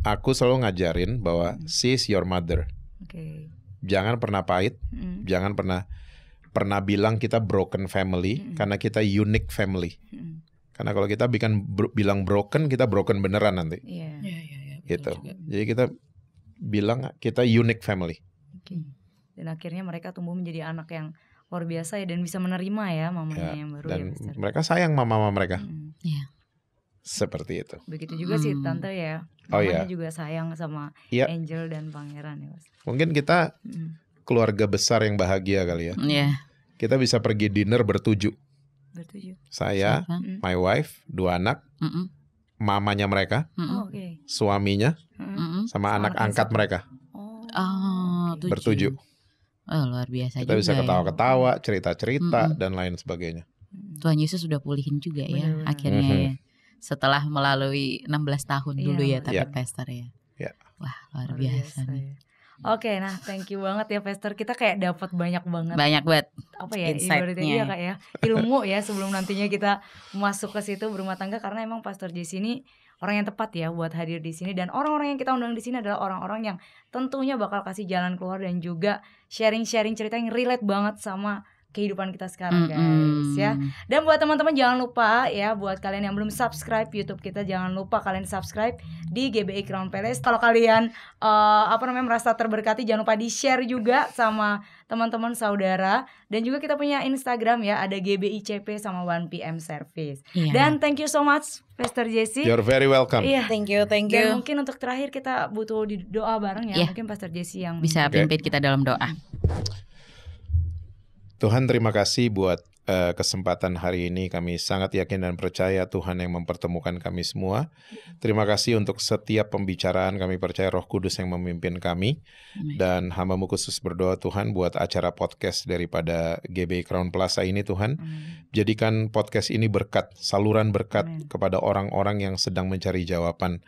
aku selalu ngajarin bahwa hmm. she's your mother. Okay. Jangan pernah pahit, hmm. jangan pernah pernah bilang kita broken family hmm. karena kita unique family. Hmm. Karena kalau kita bikin bro, bilang broken, kita broken beneran nanti. Iya. Yeah. Yeah, yeah, yeah, gitu. Juga. Jadi kita bilang kita unique family. Okay. Dan akhirnya mereka tumbuh menjadi anak yang luar biasa ya dan bisa menerima ya mamanya yeah. yang baru ya, dan ya mereka sayang mama mama mereka Mm. yeah. seperti itu begitu juga hmm. sih tante ya oh, mamanya oh, iya. yeah. juga sayang sama yeah. Angel dan pangeran ya mas mungkin kita hmm. keluarga besar yang bahagia kali ya yeah. kita bisa pergi dinner bertujuh Bertujuh. Saya, Siapa? my wife, dua anak, Mm-mm. mamanya mereka, Mm-mm. Oh, suaminya, Mm-mm. sama, Sama anak angkat angkat mereka. Oh. okay. Bertujuh. Oh, luar biasa Kita juga bisa ya. ketawa ketawa-ketawa, cerita-cerita Mm-mm. dan lain sebagainya. Tuhan Yesus sudah pulihin juga ya akhirnya ya. mm-hmm. ya. Setelah melalui 16 tahun dulu iya. ya tapi yeah. pastor ya. Yeah. Wah, luar biasa nih. ya. Oke, okay, nah thank you banget ya Pastor. Kita kayak dapat banyak banget. Banyak banget. Apa ya ibaratnya ya kak ya ilmu ya sebelum nantinya kita masuk ke situ berumah tangga karena emang Pastor Jesse ini orang yang tepat ya buat hadir di sini dan orang-orang yang kita undang di sini adalah orang-orang yang tentunya bakal kasih jalan keluar dan juga sharing-sharing cerita yang relate banget sama kehidupan kita sekarang guys mm-hmm. ya. Dan buat teman-teman jangan lupa ya buat kalian yang belum subscribe YouTube kita jangan lupa kalian subscribe di GBI Crown Palace. Kalau kalian uh, apa namanya merasa terberkati jangan lupa di-share juga sama teman-teman saudara dan juga kita punya Instagram ya ada GBI CP sama One pm Service. Yeah. Dan thank you so much Pastor Jesse. You're very welcome. Iya, yeah. thank you, thank you. Dan mungkin untuk terakhir kita butuh doa bareng ya. Yeah. Mungkin Pastor Jesse yang bisa okay. kita dalam doa. Tuhan terima kasih buat uh, kesempatan hari ini kami sangat yakin dan percaya Tuhan yang mempertemukan kami semua. Terima kasih untuk setiap pembicaraan kami percaya Roh Kudus yang memimpin kami dan hambaMu khusus berdoa Tuhan buat acara podcast daripada GB Crown Plaza ini Tuhan jadikan podcast ini berkat saluran berkat Amen. kepada orang-orang yang sedang mencari jawaban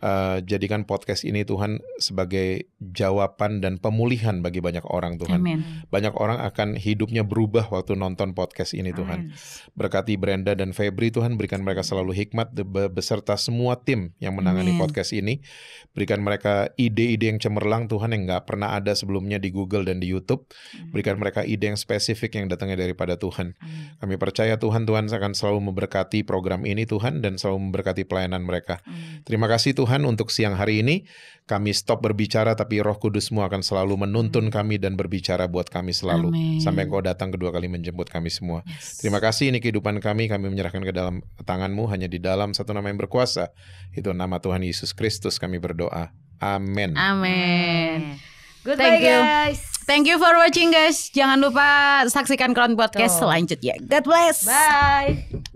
Eh, jadikan podcast ini Tuhan sebagai jawaban dan pemulihan bagi banyak orang Tuhan. Amen. Banyak orang akan hidupnya berubah waktu nonton podcast ini Tuhan. Amen. Berkati Brenda dan Febri Tuhan berikan mereka selalu hikmat beserta semua tim yang menangani Amen. podcast ini. Berikan mereka ide-ide yang cemerlang Tuhan yang nggak pernah ada sebelumnya di Google dan di YouTube. Berikan mereka ide yang spesifik yang datangnya daripada Tuhan. Amen. Kami percaya Tuhan Tuhan akan selalu memberkati program ini Tuhan dan selalu memberkati pelayanan mereka. Amen. Terima kasih Tuhan Tuhan untuk siang hari ini. Kami stop berbicara tapi roh kudusmu akan selalu menuntun kami dan berbicara buat kami selalu. Amen. Sampai engkau datang kedua kali menjemput kami semua. Yes. Terima kasih ini kehidupan kami. Kami menyerahkan ke dalam tanganmu hanya di dalam satu nama yang berkuasa. Itu nama Tuhan Yesus Kristus kami berdoa. Amin. Amin. Good Thank you. guys. Thank you for watching guys. Jangan lupa saksikan Crown Podcast Tuh. selanjutnya. God bless. Bye.